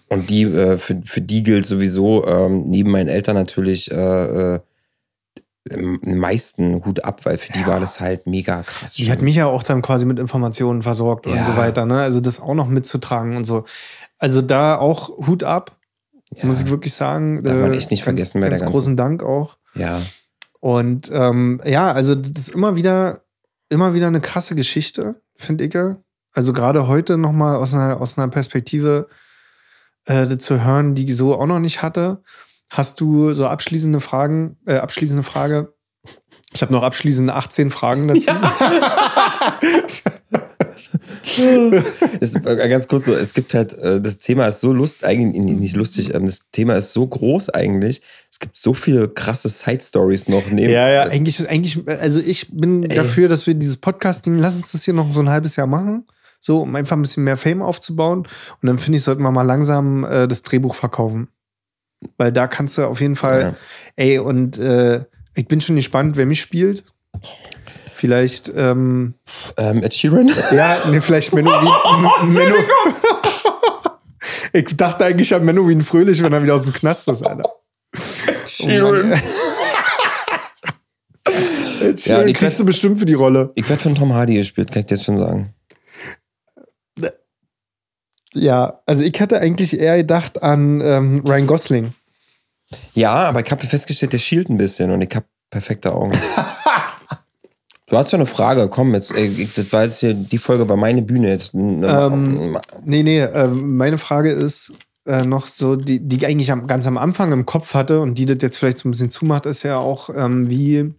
Und die, äh, für, für die gilt sowieso, ähm, neben meinen Eltern natürlich, äh, äh meisten Hut ab, weil für die ja. war das halt mega krass. Die hat mich ja auch dann quasi mit Informationen versorgt ja. und so weiter. Ne? Also das auch noch mitzutragen und so. Also da auch Hut ab, ja. muss ich wirklich sagen. Darf äh, man echt nicht vergessen ganz, bei der ganz großen Dank auch. Ja. Und ähm, ja, also das ist immer wieder, immer wieder eine krasse Geschichte, finde ich. Also gerade heute nochmal aus einer, aus einer Perspektive äh, zu hören, die ich so auch noch nicht hatte. Hast du so abschließende Fragen, äh, abschließende Frage? Ich habe noch abschließende 18 Fragen dazu. Ja. ist, (laughs) äh, ganz kurz so, es gibt halt, äh, das Thema ist so lustig, eigentlich nicht lustig, ähm, das Thema ist so groß eigentlich. Es gibt so viele krasse Side-Stories noch neben. Ja, ja, eigentlich, eigentlich, also ich bin Ey. dafür, dass wir dieses Podcasting, lass uns das hier noch so ein halbes Jahr machen so um einfach ein bisschen mehr Fame aufzubauen. Und dann finde ich, sollten wir mal langsam äh, das Drehbuch verkaufen. Weil da kannst du auf jeden Fall, ja. ey, und äh, ich bin schon gespannt, wer mich spielt. Vielleicht ähm, ähm, Ed Sheeran? Ja, nee, vielleicht Menno. Wie, (laughs) Menno. ich dachte eigentlich, ich habe Menno wie ein Fröhlich, wenn er wieder aus dem Knast ist, Alter. Sheeran. Oh Ed Sheeran ja, kriegst werd, du bestimmt für die Rolle. Ich werde von Tom Hardy gespielt, kann ich dir jetzt schon sagen. Ja, also ich hatte eigentlich eher gedacht an ähm, Ryan Gosling. Ja, aber ich habe festgestellt, der schielt ein bisschen und ich habe perfekte Augen. (laughs) du hast ja eine Frage, komm, jetzt, ich, das war jetzt hier, die Folge war meine Bühne jetzt. Ähm, nee, nee, äh, meine Frage ist äh, noch so, die, die ich eigentlich am, ganz am Anfang im Kopf hatte und die das jetzt vielleicht so ein bisschen zumacht, ist ja auch, ähm, wie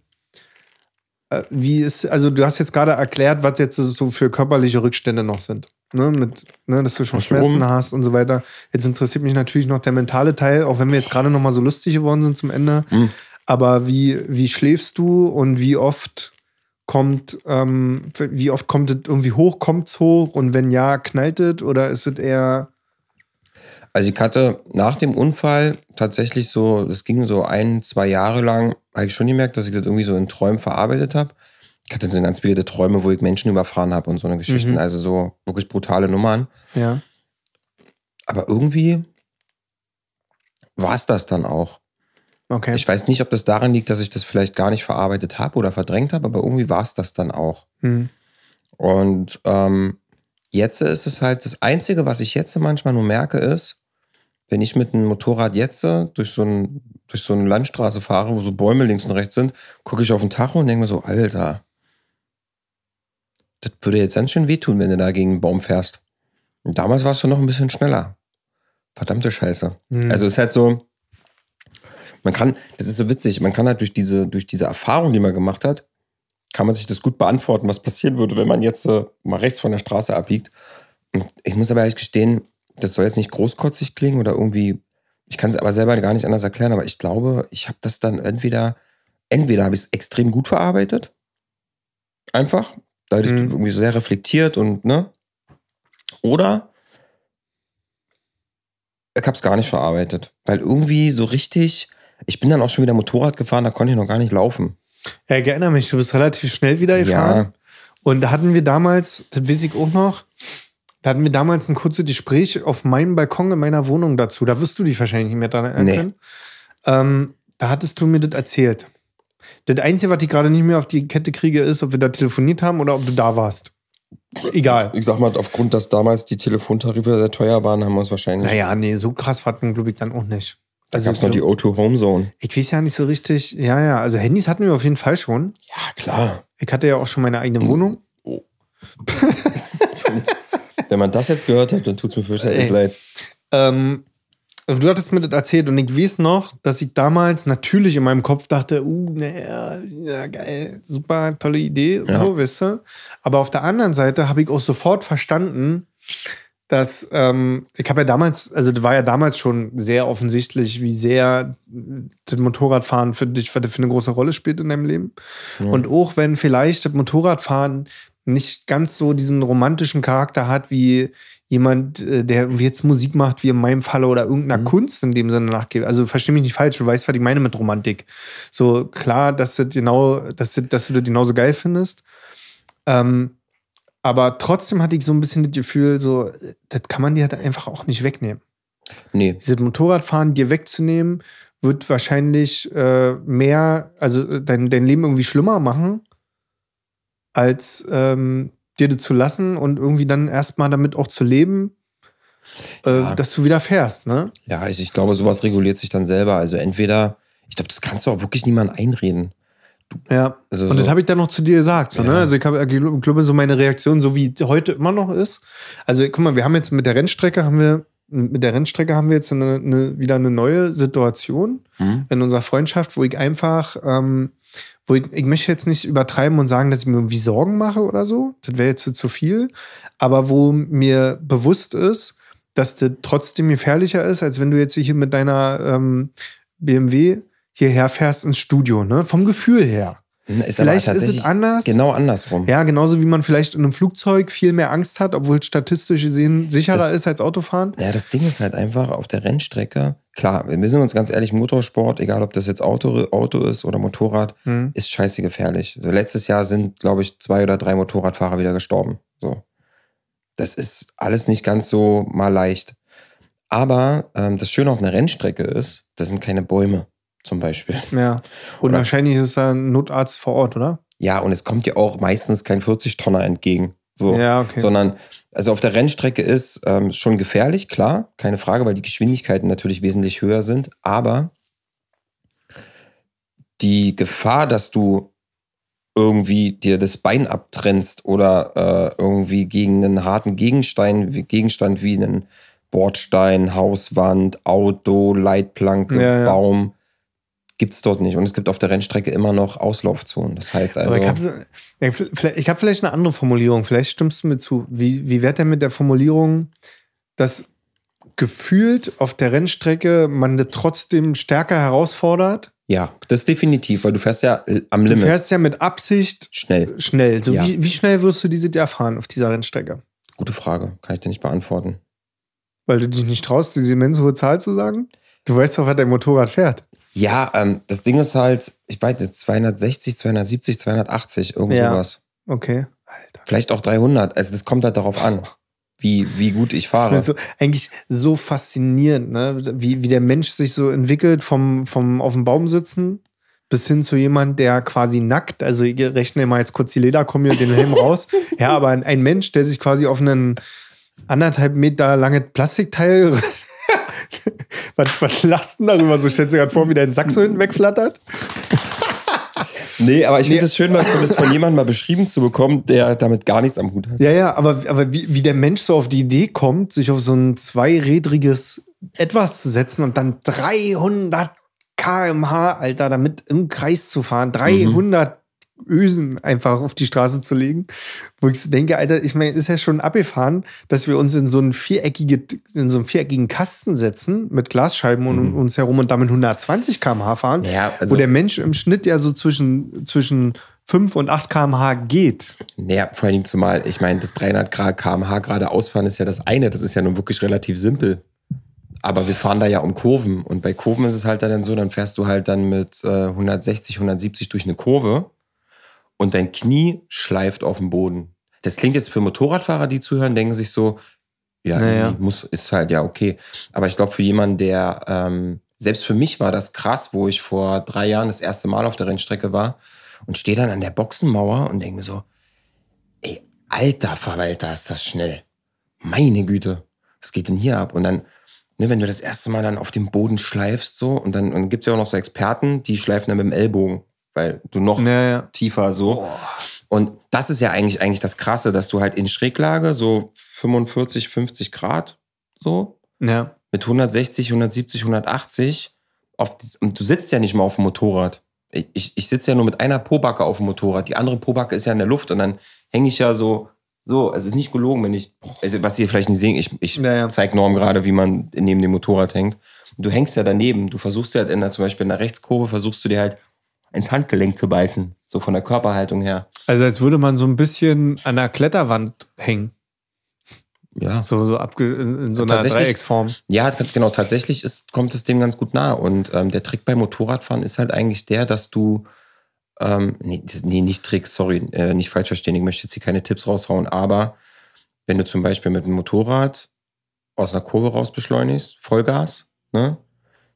äh, wie ist, also du hast jetzt gerade erklärt, was jetzt so für körperliche Rückstände noch sind ne, mit, ne, dass du schon Schmerzen rum. hast und so weiter. Jetzt interessiert mich natürlich noch der mentale Teil, auch wenn wir jetzt gerade noch mal so lustig geworden sind zum Ende. Mhm. Aber wie, wie schläfst du und wie oft kommt, ähm, wie oft kommt es irgendwie hoch, kommt es hoch und wenn ja, knallt es oder ist es eher. Also ich hatte nach dem Unfall tatsächlich so, das ging so ein, zwei Jahre lang, habe ich schon gemerkt, dass ich das irgendwie so in Träumen verarbeitet habe ich hatte so ganz wilde Träume, wo ich Menschen überfahren habe und so eine Geschichten. Mhm. Also so wirklich brutale Nummern. Ja. Aber irgendwie war es das dann auch. Okay. Ich weiß nicht, ob das daran liegt, dass ich das vielleicht gar nicht verarbeitet habe oder verdrängt habe, aber irgendwie war es das dann auch. Mhm. Und ähm, jetzt ist es halt das Einzige, was ich jetzt manchmal nur merke, ist, wenn ich mit einem Motorrad jetzt durch so, ein, durch so eine Landstraße fahre, wo so Bäume links und rechts sind, gucke ich auf den Tacho und denke mir so, Alter, das würde jetzt ganz schön wehtun, wenn du da gegen einen Baum fährst. Und damals warst du noch ein bisschen schneller. Verdammte Scheiße. Mhm. Also es ist halt so, man kann, das ist so witzig, man kann halt durch diese, durch diese Erfahrung, die man gemacht hat, kann man sich das gut beantworten, was passieren würde, wenn man jetzt äh, mal rechts von der Straße abbiegt. Und ich muss aber ehrlich gestehen, das soll jetzt nicht großkotzig klingen oder irgendwie, ich kann es aber selber gar nicht anders erklären, aber ich glaube, ich habe das dann entweder, entweder habe ich es extrem gut verarbeitet, einfach, da bist mhm. du irgendwie sehr reflektiert und, ne? Oder ich hab's gar nicht verarbeitet. Weil irgendwie so richtig, ich bin dann auch schon wieder Motorrad gefahren, da konnte ich noch gar nicht laufen. Ja, ich erinnere mich, du bist relativ schnell wieder gefahren. Ja. Und da hatten wir damals, das weiß ich auch noch, da hatten wir damals ein kurzes Gespräch auf meinem Balkon in meiner Wohnung dazu. Da wirst du dich wahrscheinlich nicht mehr daran erinnern nee. können. Ähm, da hattest du mir das erzählt. Das Einzige, was ich gerade nicht mehr auf die Kette kriege, ist, ob wir da telefoniert haben oder ob du da warst. Egal. Ich sag mal, aufgrund, dass damals die Telefontarife sehr teuer waren, haben wir uns wahrscheinlich. Naja, nee, so krass fanden glaube ich dann auch nicht. Da also gab es noch die O2 Home Zone. Ich weiß ja nicht so richtig. Ja, ja, also Handys hatten wir auf jeden Fall schon. Ja, klar. Ich hatte ja auch schon meine eigene hm. Wohnung. Oh. (laughs) Wenn man das jetzt gehört hat, dann tut es mir fürchterlich leid. Ähm, also du hattest mir das erzählt und ich weiß noch, dass ich damals natürlich in meinem Kopf dachte, uh, naja, ne, ja, geil, super, tolle Idee, ja. so, weißt du? Aber auf der anderen Seite habe ich auch sofort verstanden, dass ähm, ich habe ja damals, also das war ja damals schon sehr offensichtlich, wie sehr das Motorradfahren für dich für eine große Rolle spielt in deinem Leben. Ja. Und auch wenn vielleicht das Motorradfahren nicht ganz so diesen romantischen Charakter hat, wie jemand, äh, der jetzt Musik macht, wie in meinem Falle, oder irgendeiner mhm. Kunst in dem Sinne nachgeht. Also verstehe mich nicht falsch, du weißt, was ich meine mit Romantik. So klar, dass, das genau, dass, das, dass du das genauso geil findest. Ähm, aber trotzdem hatte ich so ein bisschen das Gefühl, so, das kann man dir halt einfach auch nicht wegnehmen. Nee. Dieses Motorradfahren dir wegzunehmen, wird wahrscheinlich äh, mehr, also äh, dein, dein Leben irgendwie schlimmer machen, als ähm, dir das zu lassen und irgendwie dann erstmal damit auch zu leben, äh, ja. dass du wieder fährst, ne? Ja, ich, also ich glaube, sowas reguliert sich dann selber. Also entweder, ich glaube, das kannst du auch wirklich niemandem einreden. Ja. Also und das habe ich dann noch zu dir gesagt. So, ne? ja. ne? Also ich habe glaube so meine Reaktion, so wie heute immer noch ist. Also guck mal, wir haben jetzt mit der Rennstrecke haben wir mit der Rennstrecke haben wir jetzt eine, eine, wieder eine neue Situation mhm. in unserer Freundschaft, wo ich einfach ähm, wo ich, ich, möchte jetzt nicht übertreiben und sagen, dass ich mir irgendwie Sorgen mache oder so, das wäre jetzt zu viel, aber wo mir bewusst ist, dass das trotzdem gefährlicher ist, als wenn du jetzt hier mit deiner ähm, BMW hierher fährst ins Studio, ne? Vom Gefühl her. Hm, ist vielleicht ist es anders. Genau andersrum. Ja, genauso wie man vielleicht in einem Flugzeug viel mehr Angst hat, obwohl es statistisch gesehen sicherer das, ist als Autofahren. Ja, das Ding ist halt einfach auf der Rennstrecke. Klar, wir sind uns ganz ehrlich, Motorsport, egal ob das jetzt Auto, Auto ist oder Motorrad, mhm. ist scheiße gefährlich. Also letztes Jahr sind, glaube ich, zwei oder drei Motorradfahrer wieder gestorben. So. Das ist alles nicht ganz so mal leicht. Aber ähm, das Schöne auf einer Rennstrecke ist, das sind keine Bäume zum Beispiel. Ja. Und oder, wahrscheinlich ist da ein Notarzt vor Ort, oder? Ja, und es kommt ja auch meistens kein 40-Tonner entgegen. So, ja, okay. Sondern, also auf der Rennstrecke ist ähm, schon gefährlich, klar, keine Frage, weil die Geschwindigkeiten natürlich wesentlich höher sind. Aber die Gefahr, dass du irgendwie dir das Bein abtrennst oder äh, irgendwie gegen einen harten Gegenstein, Gegenstand wie einen Bordstein, Hauswand, Auto, Leitplanke, ja, ja. Baum gibt es dort nicht. Und es gibt auf der Rennstrecke immer noch Auslaufzonen. Das heißt also. Aber ich habe hab vielleicht eine andere Formulierung. Vielleicht stimmst du mir zu. Wie, wie wäre denn mit der Formulierung, dass gefühlt auf der Rennstrecke man trotzdem stärker herausfordert? Ja, das definitiv, weil du fährst ja äh, am Limit. Du fährst ja mit Absicht schnell. Schnell. So ja. wie, wie schnell wirst du diese Jahr fahren auf dieser Rennstrecke? Gute Frage, kann ich dir nicht beantworten. Weil du dich nicht traust, diese immens hohe Zahl zu sagen? Du weißt doch, was dein Motorrad fährt. Ja, ähm, das Ding ist halt, ich weiß nicht, 260, 270, 280, irgend ja. sowas. Okay. Alter. Vielleicht auch 300. Also das kommt halt darauf an, wie, wie gut ich fahre. Das ist so, eigentlich so faszinierend, ne? wie, wie der Mensch sich so entwickelt vom, vom auf dem Baum sitzen bis hin zu jemand, der quasi nackt, also ich rechne mal jetzt kurz die Lederkombi und den Helm (laughs) raus. ja, aber ein Mensch, der sich quasi auf einen anderthalb Meter lange Plastikteil (laughs) was, was lachst du darüber? So stellst du gerade vor, wie dein Saxo hinten wegflattert? (laughs) Nee, aber ich finde es schön, mal, das von jemandem mal beschrieben zu bekommen, der damit gar nichts am Hut hat. Ja, ja, aber, aber wie, wie der Mensch so auf die Idee kommt, sich auf so ein zweirädriges Etwas zu setzen und dann 300 kmh, Alter, damit im Kreis zu fahren. 300 mhm. Ösen einfach auf die Straße zu legen, wo ich denke, Alter, ich meine, ist ja schon abgefahren, dass wir uns in so, einen viereckige, in so einen viereckigen Kasten setzen mit Glasscheiben mhm. und uns herum und damit 120 km/h fahren, ja, also wo der Mensch im Schnitt ja so zwischen, zwischen 5 und 8 km/h geht. Naja, vor allen Dingen zumal, ich meine, das 300 km/h geradeaus fahren ist ja das eine, das ist ja nun wirklich relativ simpel. Aber wir fahren da ja um Kurven. Und bei Kurven ist es halt dann so, dann fährst du halt dann mit äh, 160, 170 durch eine Kurve und dein Knie schleift auf dem Boden. Das klingt jetzt für Motorradfahrer, die zuhören, denken sich so, ja, naja. muss, ist halt ja okay. Aber ich glaube, für jemanden, der, ähm, selbst für mich war das krass, wo ich vor drei Jahren das erste Mal auf der Rennstrecke war und stehe dann an der Boxenmauer und denke mir so, ey, alter Verwalter, ist das schnell. Meine Güte, was geht denn hier ab? Und dann, ne, wenn du das erste Mal dann auf dem Boden schleifst so und dann gibt es ja auch noch so Experten, die schleifen dann mit dem Ellbogen weil du noch naja. tiefer so. Boah. Und das ist ja eigentlich, eigentlich das Krasse, dass du halt in Schräglage so 45, 50 Grad so ja. mit 160, 170, 180 auf, und du sitzt ja nicht mal auf dem Motorrad. Ich, ich, sitze ja nur mit einer Pobacke auf dem Motorrad. Die andere Pobacke ist ja in der Luft und dann hänge ich ja so so, es ist nicht gelogen, wenn ich, also was ihr vielleicht nicht sehen, ich, ich naja. zeige Norm gerade, wie man neben dem Motorrad hängt. du hängst ja daneben, du versuchst ja halt in der, zum Beispiel in der Rechtskurve, versuchst du dir halt ins Handgelenk zu beißen, so von der Körperhaltung her. Also als würde man so ein bisschen an der Kletterwand hängen. Ja. So, so abge in so einer Dreiecksform. Ja, genau. Tatsächlich ist, kommt es dem ganz gut nahe. Und ähm, der Trick beim Motorradfahren ist halt eigentlich der, dass du. Ähm, nee, nee, nicht Trick, sorry, äh, nicht falsch verstehen. Ich möchte jetzt hier keine Tipps raushauen, aber wenn du zum Beispiel mit dem Motorrad aus einer Kurve raus beschleunigst, Vollgas, ne?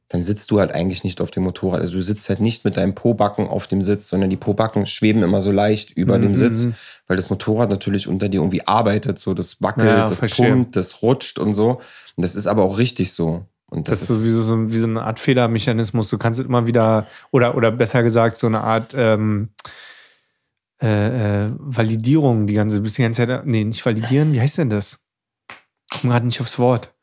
dann sitzt du halt eigentlich nicht auf dem Motorrad. Also du sitzt halt nicht mit deinem Pobacken auf dem Sitz, sondern die Pobacken schweben immer so leicht über mhm. dem Sitz, mhm. weil das Motorrad natürlich unter dir irgendwie arbeitet, so das wackelt, ja, das verstehe. pumpt, das rutscht und so. Und das ist aber auch richtig so. Und das, das ist so wie, so wie so eine Art Federmechanismus. Du kannst immer wieder, oder, oder besser gesagt, so eine Art ähm, äh, äh Validierung, die ganze, du bist die ganze Zeit, nee, nicht validieren, wie heißt denn das? Ich komme gerade nicht aufs Wort.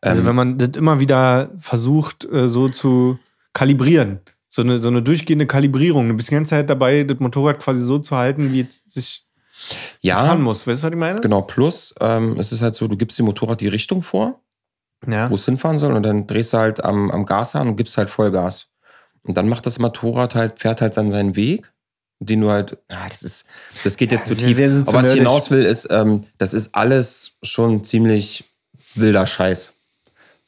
Also ähm, wenn man das immer wieder versucht, äh, so zu kalibrieren, so eine, so eine durchgehende Kalibrierung. Du bist die ganze Zeit dabei, das Motorrad quasi so zu halten, wie es sich ja, fahren muss. Weißt du, was ich meine? Genau, plus ähm, es ist halt so, du gibst dem Motorrad die Richtung vor, ja. wo es hinfahren soll, und dann drehst du halt am, am Gas an und gibst halt Vollgas. Und dann macht das Motorrad halt, fährt halt dann seinen Weg den du halt, ah, das ist, das geht jetzt ja, zu tief. Aber was ich hinaus will, ist, ähm, das ist alles schon ziemlich wilder Scheiß.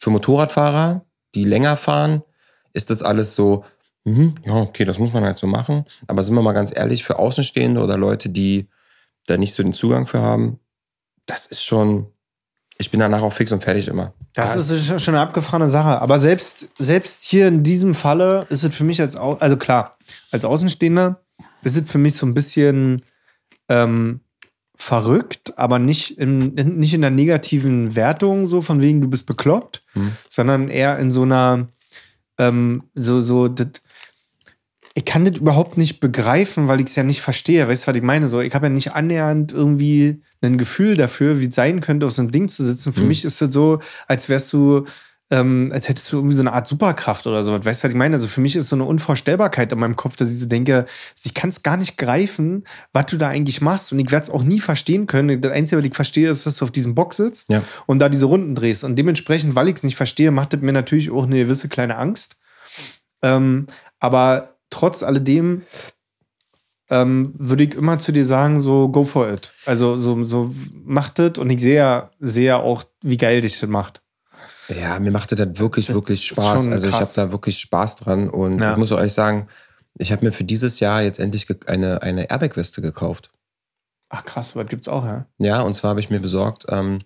Für Motorradfahrer, die länger fahren, ist das alles so, mhm, ja, okay, das muss man halt so machen. Aber sind wir mal ganz ehrlich, für Außenstehende oder Leute, die da nicht so den Zugang für haben, das ist schon, ich bin danach auch fix und fertig immer. Das, ist schon eine abgefahrene Sache. Aber selbst, selbst hier in diesem Falle ist es für mich als, Au also klar, als Außenstehender ist es für mich so ein bisschen ähm, verrückt, aber nicht, im, nicht in der negativen Wertung, so von wegen du bist bekloppt, mhm. sondern eher in so einer, ähm, so, so, dat, ich kann das überhaupt nicht begreifen, weil ich es ja nicht verstehe. Weißt du, was ich meine? So, ich habe ja nicht annähernd irgendwie ein Gefühl dafür, wie es sein könnte, auf so einem Ding zu sitzen. Für mhm. mich ist das so, als wärst du ähm, als hättest du irgendwie so eine Art Superkraft oder sowas. Weißt du, was ich meine? Also für mich ist so eine Unvorstellbarkeit in meinem Kopf, dass ich so denke, ich kann es gar nicht greifen, was du da eigentlich machst. Und ich werde es auch nie verstehen können. Das Einzige, was ich verstehe, ist, dass du auf diesem Bock sitzt ja. und da diese Runden drehst. Und dementsprechend, weil ich es nicht verstehe, macht das mir natürlich auch eine gewisse kleine Angst. Ähm, aber trotz alledem ähm, würde ich immer zu dir sagen, so go for it. Also so, so macht das und ich sehe ja, sehe ja auch, wie geil dich das macht. Ja, mir machte das wirklich, das wirklich Spaß. Also ich habe da wirklich Spaß dran und ja. ich muss euch sagen, ich habe mir für dieses Jahr jetzt endlich eine, eine Airbag-Weste gekauft. Ach krass, was gibt's auch, ja? Ja, und zwar habe ich mir besorgt, ähm,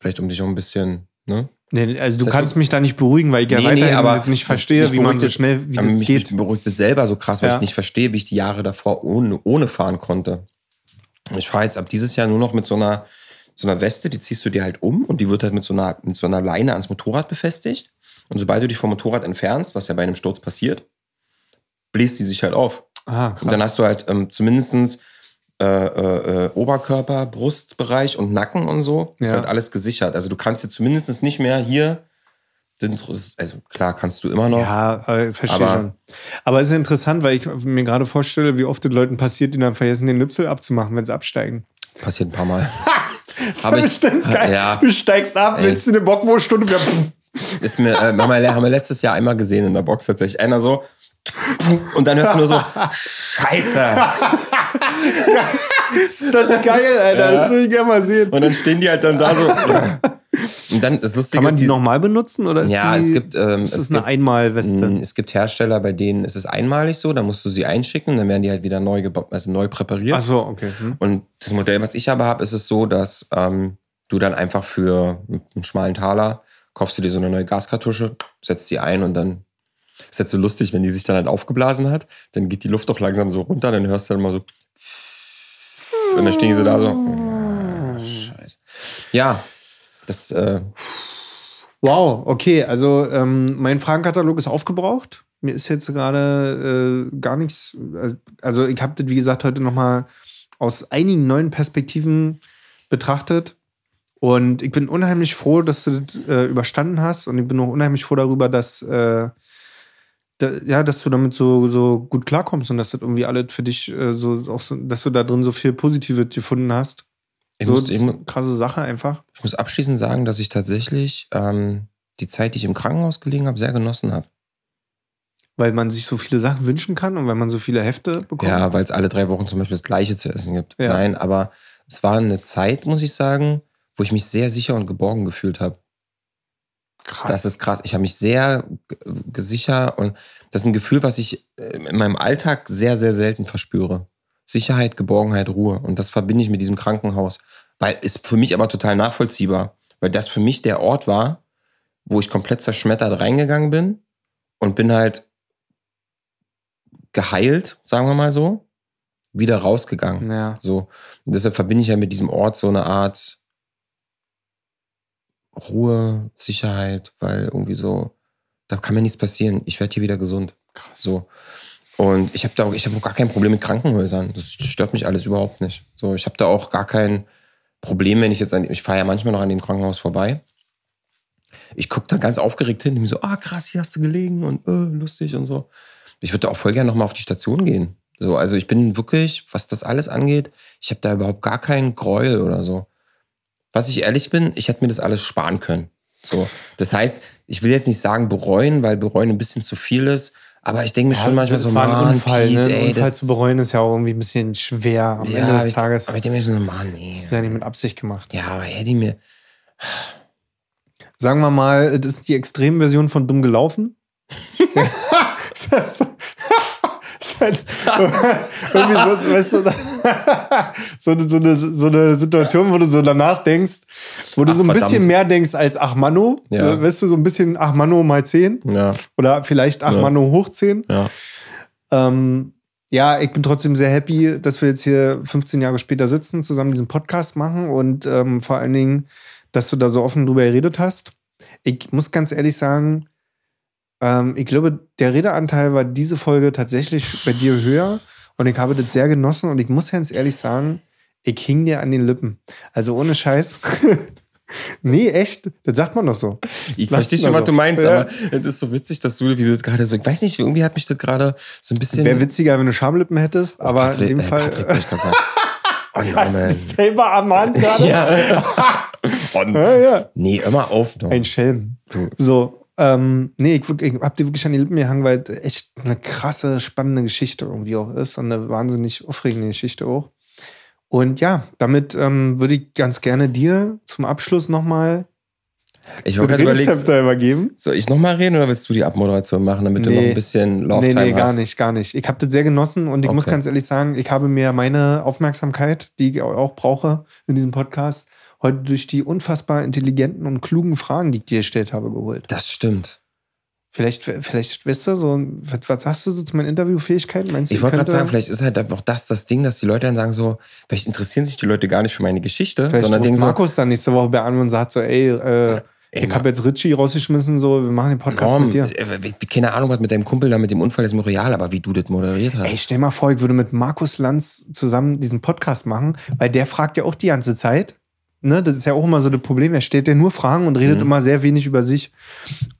vielleicht um dich auch ein bisschen, ne? Nee, also du das kannst mich da nicht beruhigen, weil ich ja nee, weiterhin nee, aber nicht verstehe, wie man so schnell, wie das mich, geht. Mich beruhigt es selber so krass, weil ja. ich nicht verstehe, wie ich die Jahre davor ohne, ohne fahren konnte. Ich fahre jetzt ab dieses Jahr nur noch mit so einer so einer Weste, die ziehst du dir halt um und die wird halt mit so einer, mit so einer Leine ans Motorrad befestigt. Und sobald du dich vom Motorrad entfernst, was ja bei einem Sturz passiert, bläst die sich halt auf. Ah, krass. Und dann hast du halt ähm, zumindest äh, äh, äh, Oberkörper, Brustbereich und Nacken und so. Ist ja. halt alles gesichert. Also du kannst dir zumindest nicht mehr hier. Also klar kannst du immer noch. Ja, äh, verstehe aber, schon. Aber es ist interessant, weil ich mir gerade vorstelle, wie oft den Leuten passiert, die dann vergessen, den Nüpsel abzumachen, wenn sie absteigen. Passiert ein paar Mal. (laughs) Das (laughs) ist bestimmt geil. Ja. Du steigst ab, Ey. willst du eine Bockwurststunde? (laughs) Ist mir, äh, haben, wir, haben wir letztes Jahr einmal gesehen in der Box tatsächlich. Einer so, und dann hörst du nur so, Scheiße. (laughs) ist das geil, Alter. Ja. Das will ich gerne mal sehen. Und dann stehen die halt dann da so. Und dann das Lustige Kann man die, die nochmal benutzen oder ist ja, die, es gibt ähm, ist es, es eine Einmalweste? Mm, es gibt Hersteller, bei denen ist es einmalig so, da musst du sie einschicken, dann werden die halt wieder neu also neu präpariert. Ach so, okay. Hm. Und das Modell, was ich aber habe, ist es so, dass ähm, du dann einfach für einen schmalen Taler kaufst du dir so eine neue Gaskartusche, setzt die ein und dann ist jetzt halt so lustig, wenn die sich dann halt aufgeblasen hat, dann geht die Luft doch langsam so runter, dann hörst du dann mal so und dann stehen die so da so. Ah. scheiße. Ja, das, äh wow, okay. Also ähm, mein Fragenkatalog ist aufgebraucht. Mir ist jetzt gerade äh, gar nichts. Äh, also ich habe das, wie gesagt, heute nochmal aus einigen neuen Perspektiven betrachtet. Und ich bin unheimlich froh, dass du das äh, überstanden hast. Und ich bin auch unheimlich froh darüber, dass äh, ja, dass du damit so, so gut klarkommst und dass das irgendwie alles für dich äh, so, auch so, dass du da drin so viel Positives gefunden hast. Ich so eine krasse Sache einfach. Ich muss abschließend sagen, dass ich tatsächlich ähm, die Zeit, die ich im Krankenhaus gelegen habe, sehr genossen habe. Weil man sich so viele Sachen wünschen kann und weil man so viele Hefte bekommt. Ja, weil es alle drei Wochen zum Beispiel das Gleiche zu essen gibt. Ja. Nein, aber es war eine Zeit, muss ich sagen, wo ich mich sehr sicher und geborgen gefühlt habe. Krass. Das ist krass. Ich habe mich sehr sicher und das ist ein Gefühl, was ich äh, in meinem Alltag sehr, sehr selten verspüre. Sicherheit, Geborgenheit, Ruhe. Und das verbinde ich mit diesem Krankenhaus. Weil ist für mich aber total nachvollziehbar, weil das für mich der Ort war, wo ich komplett zerschmettert reingegangen bin und bin halt geheilt, sagen wir mal so, wieder rausgegangen. Ja. So. Und deshalb verbinde ich ja mit diesem Ort so eine Art Ruhe, Sicherheit, weil irgendwie so, da kann mir nichts passieren. Ich werde hier wieder gesund. Krass. So. Und ich habe da auch, ich hab auch gar kein Problem mit Krankenhäusern. Das stört mich alles überhaupt nicht. So, ich habe da auch gar kein Problem, wenn ich jetzt an, ich fahre ja manchmal noch an dem Krankenhaus vorbei. Ich gucke da ganz aufgeregt hin, und so, ah krass, hier hast du gelegen und äh, lustig und so. Ich würde auch voll gerne nochmal auf die Station gehen. So, also ich bin wirklich, was das alles angeht, ich habe da überhaupt gar keinen Gräuel oder so. Was ich ehrlich bin, ich hätte mir das alles sparen können. So, das heißt, ich will jetzt nicht sagen bereuen, weil bereuen ein bisschen zu viel ist, aber ich denke mir ja, schon manchmal so, war ein Unfall, Pete, ne? ey, Unfall zu bereuen ist ja auch irgendwie ein bisschen schwer am ja, Ende des Tages. Aber ich denke mir schon so, Mann, nee. Das ist ja nicht mit Absicht gemacht. Ja, aber hätte ich mir. Sagen wir mal, das ist die Extremversion von dumm gelaufen. (laughs) (laughs) ist das, so? (laughs) irgendwie so, weißt du, (laughs) so, so, eine, so eine Situation, wo du so danach denkst, wo du ach, so ein verdammt. bisschen mehr denkst als ach Mano. Ja. Weißt du, so ein bisschen ach Mano mal 10. Ja. Oder vielleicht ach ja. hoch 10. Ja. Ähm, ja, ich bin trotzdem sehr happy, dass wir jetzt hier 15 Jahre später sitzen, zusammen diesen Podcast machen und ähm, vor allen Dingen, dass du da so offen drüber geredet hast. Ich muss ganz ehrlich sagen, ähm, ich glaube, der Redeanteil war diese Folge tatsächlich bei dir höher und ich habe das sehr genossen und ich muss ganz ehrlich sagen, ich hing dir an den Lippen. Also ohne Scheiß. (laughs) Nee, echt? Das sagt man doch so. Ich Lass verstehe schon, was so. Also? du meinst, ja. aber es ist so witzig, dass du, wie das gerade so, ich weiß nicht, irgendwie hat mich das gerade so ein bisschen. Wäre witziger, wenn du Schamlippen hättest, oh, aber Patrick, in dem äh, Fall. Patrick, ich sagen. (laughs) Oh, no, Hast du selber am Hand (laughs) gerade? ja. oh, ja, ja. Nee, immer auf. Doch. Ein Schelm. So, ähm, nee, ich, ich hab dir wirklich an die Lippen gehangen, weil echt eine krasse, spannende Geschichte irgendwie auch ist und eine wahnsinnig aufregende Geschichte auch. Und ja, damit ähm, würde ich ganz gerne dir zum Abschluss nochmal ich habe gerade überlegt, übergeben. soll ich nochmal reden oder willst du die Abmoderation machen, damit nee. du noch ein bisschen Laufzeit hast? Nee, nee, gar nicht, gar nicht. Ich habe das sehr genossen und ich okay. muss ganz ehrlich sagen, ich habe mir meine Aufmerksamkeit, die ich auch brauche in diesem Podcast, heute durch die unfassbar intelligenten und klugen Fragen, die ich dir gestellt habe, geholt. Das stimmt. Vielleicht, vielleicht, weißt du, so, was sagst du so zu meinen Interviewfähigkeiten? Meinst du, ich wollte gerade sagen, vielleicht ist halt auch das das Ding, dass die Leute dann sagen so, vielleicht interessieren sich die Leute gar nicht für meine Geschichte, vielleicht sondern denken Markus so, dann nächste Woche bei an und sagt so, ey, äh, äh Ey, ich habe jetzt Richie rausgeschmissen, so, wir machen den Podcast Norm, mit dir. Äh, äh, keine Ahnung, was mit deinem Kumpel da mit dem Unfall ist real, aber wie du das moderiert hast. Ey, stell mal vor, ich würde mit Markus Lanz zusammen diesen Podcast machen, weil der fragt ja auch die ganze Zeit, ne, das ist ja auch immer so das Problem, er stellt ja nur Fragen und redet mhm. immer sehr wenig über sich.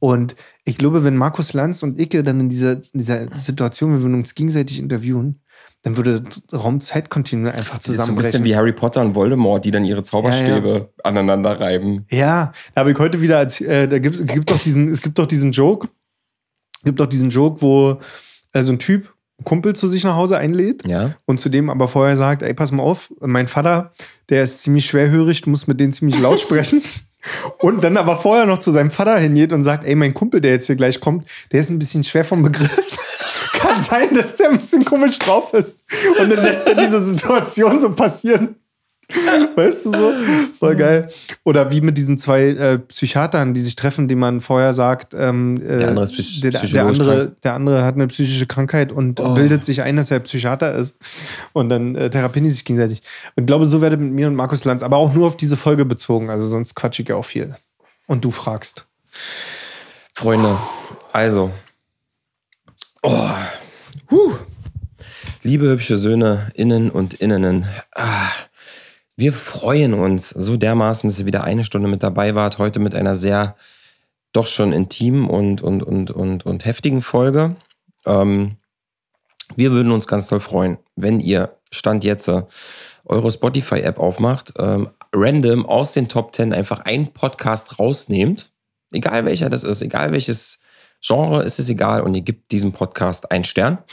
Und ich glaube, wenn Markus Lanz und Icke dann in dieser, in dieser Situation, wir uns gegenseitig interviewen, dann würde Raumzeitkontinuum einfach zusammenbrechen. Das ist so ein bisschen wie Harry Potter und Voldemort, die dann ihre Zauberstäbe ja, ja. aneinander reiben. Ja, da habe ich heute wieder, äh, da gibt, gibt doch diesen, es gibt doch diesen Joke, gibt doch diesen Joke, wo äh, so ein Typ Kumpel zu sich nach Hause einlädt ja. und zu dem aber vorher sagt, ey, pass mal auf, mein Vater, der ist ziemlich schwerhörig, du musst mit dem ziemlich laut (laughs) sprechen. und dann aber vorher noch zu seinem Vater hingeht und sagt, ey, mein Kumpel, der jetzt hier gleich kommt, der ist ein bisschen schwer vom Begriff. (laughs) Kann sein, dass der ein bisschen komisch drauf ist. Und dann lässt er diese Situation so passieren. (laughs) Weißt du so? Voll geil. Oder wie mit diesen zwei äh, Psychiatern, die sich treffen, die man vorher sagt, ähm, äh, der, andere psych der, der, andere, der, andere hat eine psychische Krankheit und oh. bildet sich ein, dass er Psychiater ist. Und dann äh, therapieren die sich gegenseitig. Und ich glaube, so werde mit mir und Markus Lanz, aber auch nur auf diese Folge bezogen. Also sonst quatsch ich ja auch viel. Und du fragst. Freunde, also. Oh. Huh. Liebe hübsche Söhne, innen und innenen. Ah. Wir freuen uns so dermaßen, dass ihr wieder eine Stunde mit dabei wart. Heute mit einer sehr doch schon intimen und, und, und, und, und heftigen Folge. Ähm, wir würden uns ganz toll freuen, wenn ihr Stand jetzt äh, eure Spotify-App aufmacht, ähm, random aus den Top 10 einfach einen Podcast rausnehmt. Egal welcher das ist, egal welches Genre, ist es egal. Und ihr gebt diesem Podcast einen Stern. (laughs)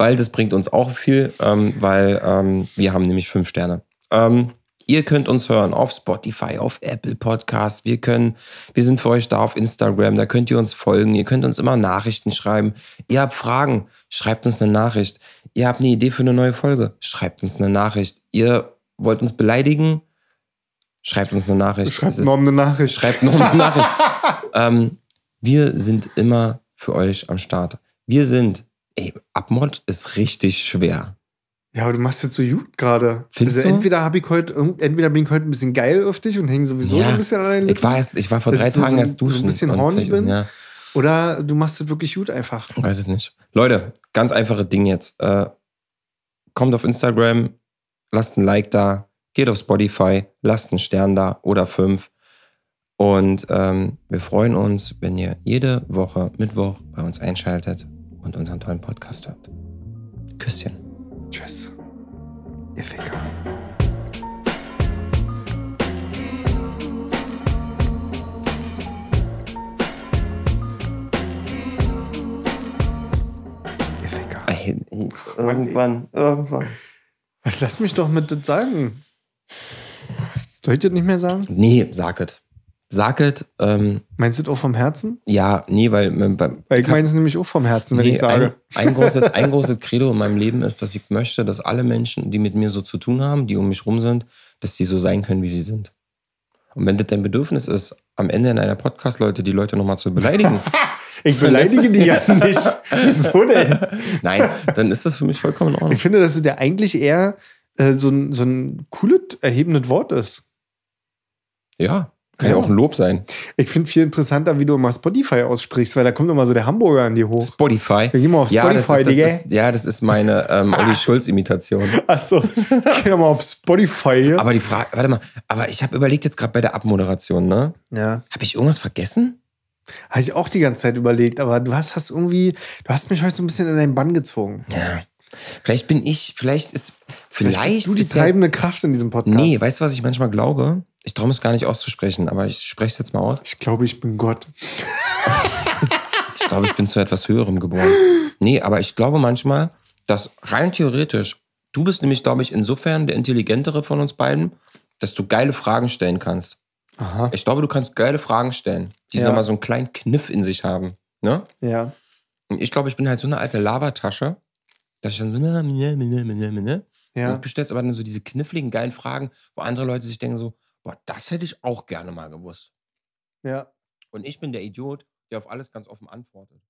weil das bringt uns auch viel, ähm, weil ähm, wir haben nämlich fünf Sterne. Ähm, ihr könnt uns hören auf Spotify, auf Apple Podcasts. Wir können, wir sind für euch da auf Instagram. Da könnt ihr uns folgen. Ihr könnt uns immer Nachrichten schreiben. Ihr habt Fragen, schreibt uns eine Nachricht. Ihr habt eine Idee für eine neue Folge, schreibt uns eine Nachricht. Ihr wollt uns beleidigen, schreibt uns eine Nachricht. Schreibt ist, noch eine Nachricht. Schreibt noch eine Nachricht. (laughs) ähm, wir sind immer für euch am Start. Wir sind Ey, Abmod ist richtig schwer. Ja, aber du machst jetzt so gut gerade. Findest also du? entweder ich heute, entweder bin ich heute ein bisschen geil auf dich und hänge sowieso ja, ein bisschen an Ich war, erst, ich war vor drei Tagen so, erst duschen. So ein bisschen horny bin. Ja. Oder du machst es wirklich gut einfach. Weiß ich nicht. Leute, ganz einfache Ding jetzt. Äh, kommt auf Instagram, lasst ein Like da, geht auf Spotify, lasst einen Stern da oder fünf. Und ähm, wir freuen uns, wenn ihr jede Woche Mittwoch bei uns einschaltet und unseren tollen Podcast hört. Küsschen. Tschüss. Ihr Ficker. Irgendwann, irgendwann. Lass mich doch mit das sagen. Soll ich das nicht mehr sagen? Nee, sag es saget. Ähm, Meinst du das auch vom Herzen? Ja, nee, weil. Beim, weil ich meine es nämlich auch vom Herzen, nee, ich sage. Ein, ein, großes, ein großes Credo in meinem Leben ist, dass ich möchte, dass alle Menschen, die mit mir so zu tun haben, die um mich rum sind, dass sie so sein können, wie sie sind. Und wenn das dein Bedürfnis ist, am Ende in einer Podcast-Leute die Leute nochmal zu beleidigen. (laughs) ich beleidige die ja nicht. (laughs) Wieso denn? Nein, dann ist das für mich vollkommen in Ordnung. Ich finde, dass es ja eigentlich eher äh, so, ein, so ein cooles, erhebendes Wort ist. Ja. Kann ja auch ein Lob sein. Ich finde viel interessanter, wie du immer Spotify aussprichst, weil da kommt immer so der Hamburger an die hoch. Spotify. Wir gehen mal auf Spotify, ja, das ist, das Digga. Ist, ja, das ist meine ähm, Olli (laughs) Schulz-Imitation. Achso, geh mal auf Spotify. Hier. Aber die Frage, warte mal, aber ich habe überlegt jetzt gerade bei der Abmoderation, ne? Ja. Habe ich irgendwas vergessen? Habe ich auch die ganze Zeit überlegt, aber du hast, hast irgendwie, du hast mich heute so ein bisschen in deinen Bann gezogen. Ja. Vielleicht bin ich, vielleicht ist, vielleicht. vielleicht bist du die treibende ja, Kraft in diesem Podcast. Nee, weißt du, was ich manchmal glaube? Ich traue es gar nicht auszusprechen, aber ich spreche es jetzt mal aus. Ich glaube, ich bin Gott. (laughs) ich glaube, ich bin zu etwas Höherem geboren. Nee, aber ich glaube manchmal, dass rein theoretisch, du bist nämlich, glaube ich, insofern der intelligentere von uns beiden, dass du geile Fragen stellen kannst. Aha. Ich glaube, du kannst geile Fragen stellen, die ja. nochmal so einen kleinen Kniff in sich haben. Ne? Ja. Und ich glaube, ich bin halt so eine alte Labertasche, dass ich dann so, na, na, na, na, na, na. Ja. Und stellst aber dann so diese kniffligen, geilen Fragen, wo andere Leute sich denken so, boah, das hätte ich auch gerne mal gewusst. Ja. Und ich bin der Idiot, der auf alles ganz offen antwortet.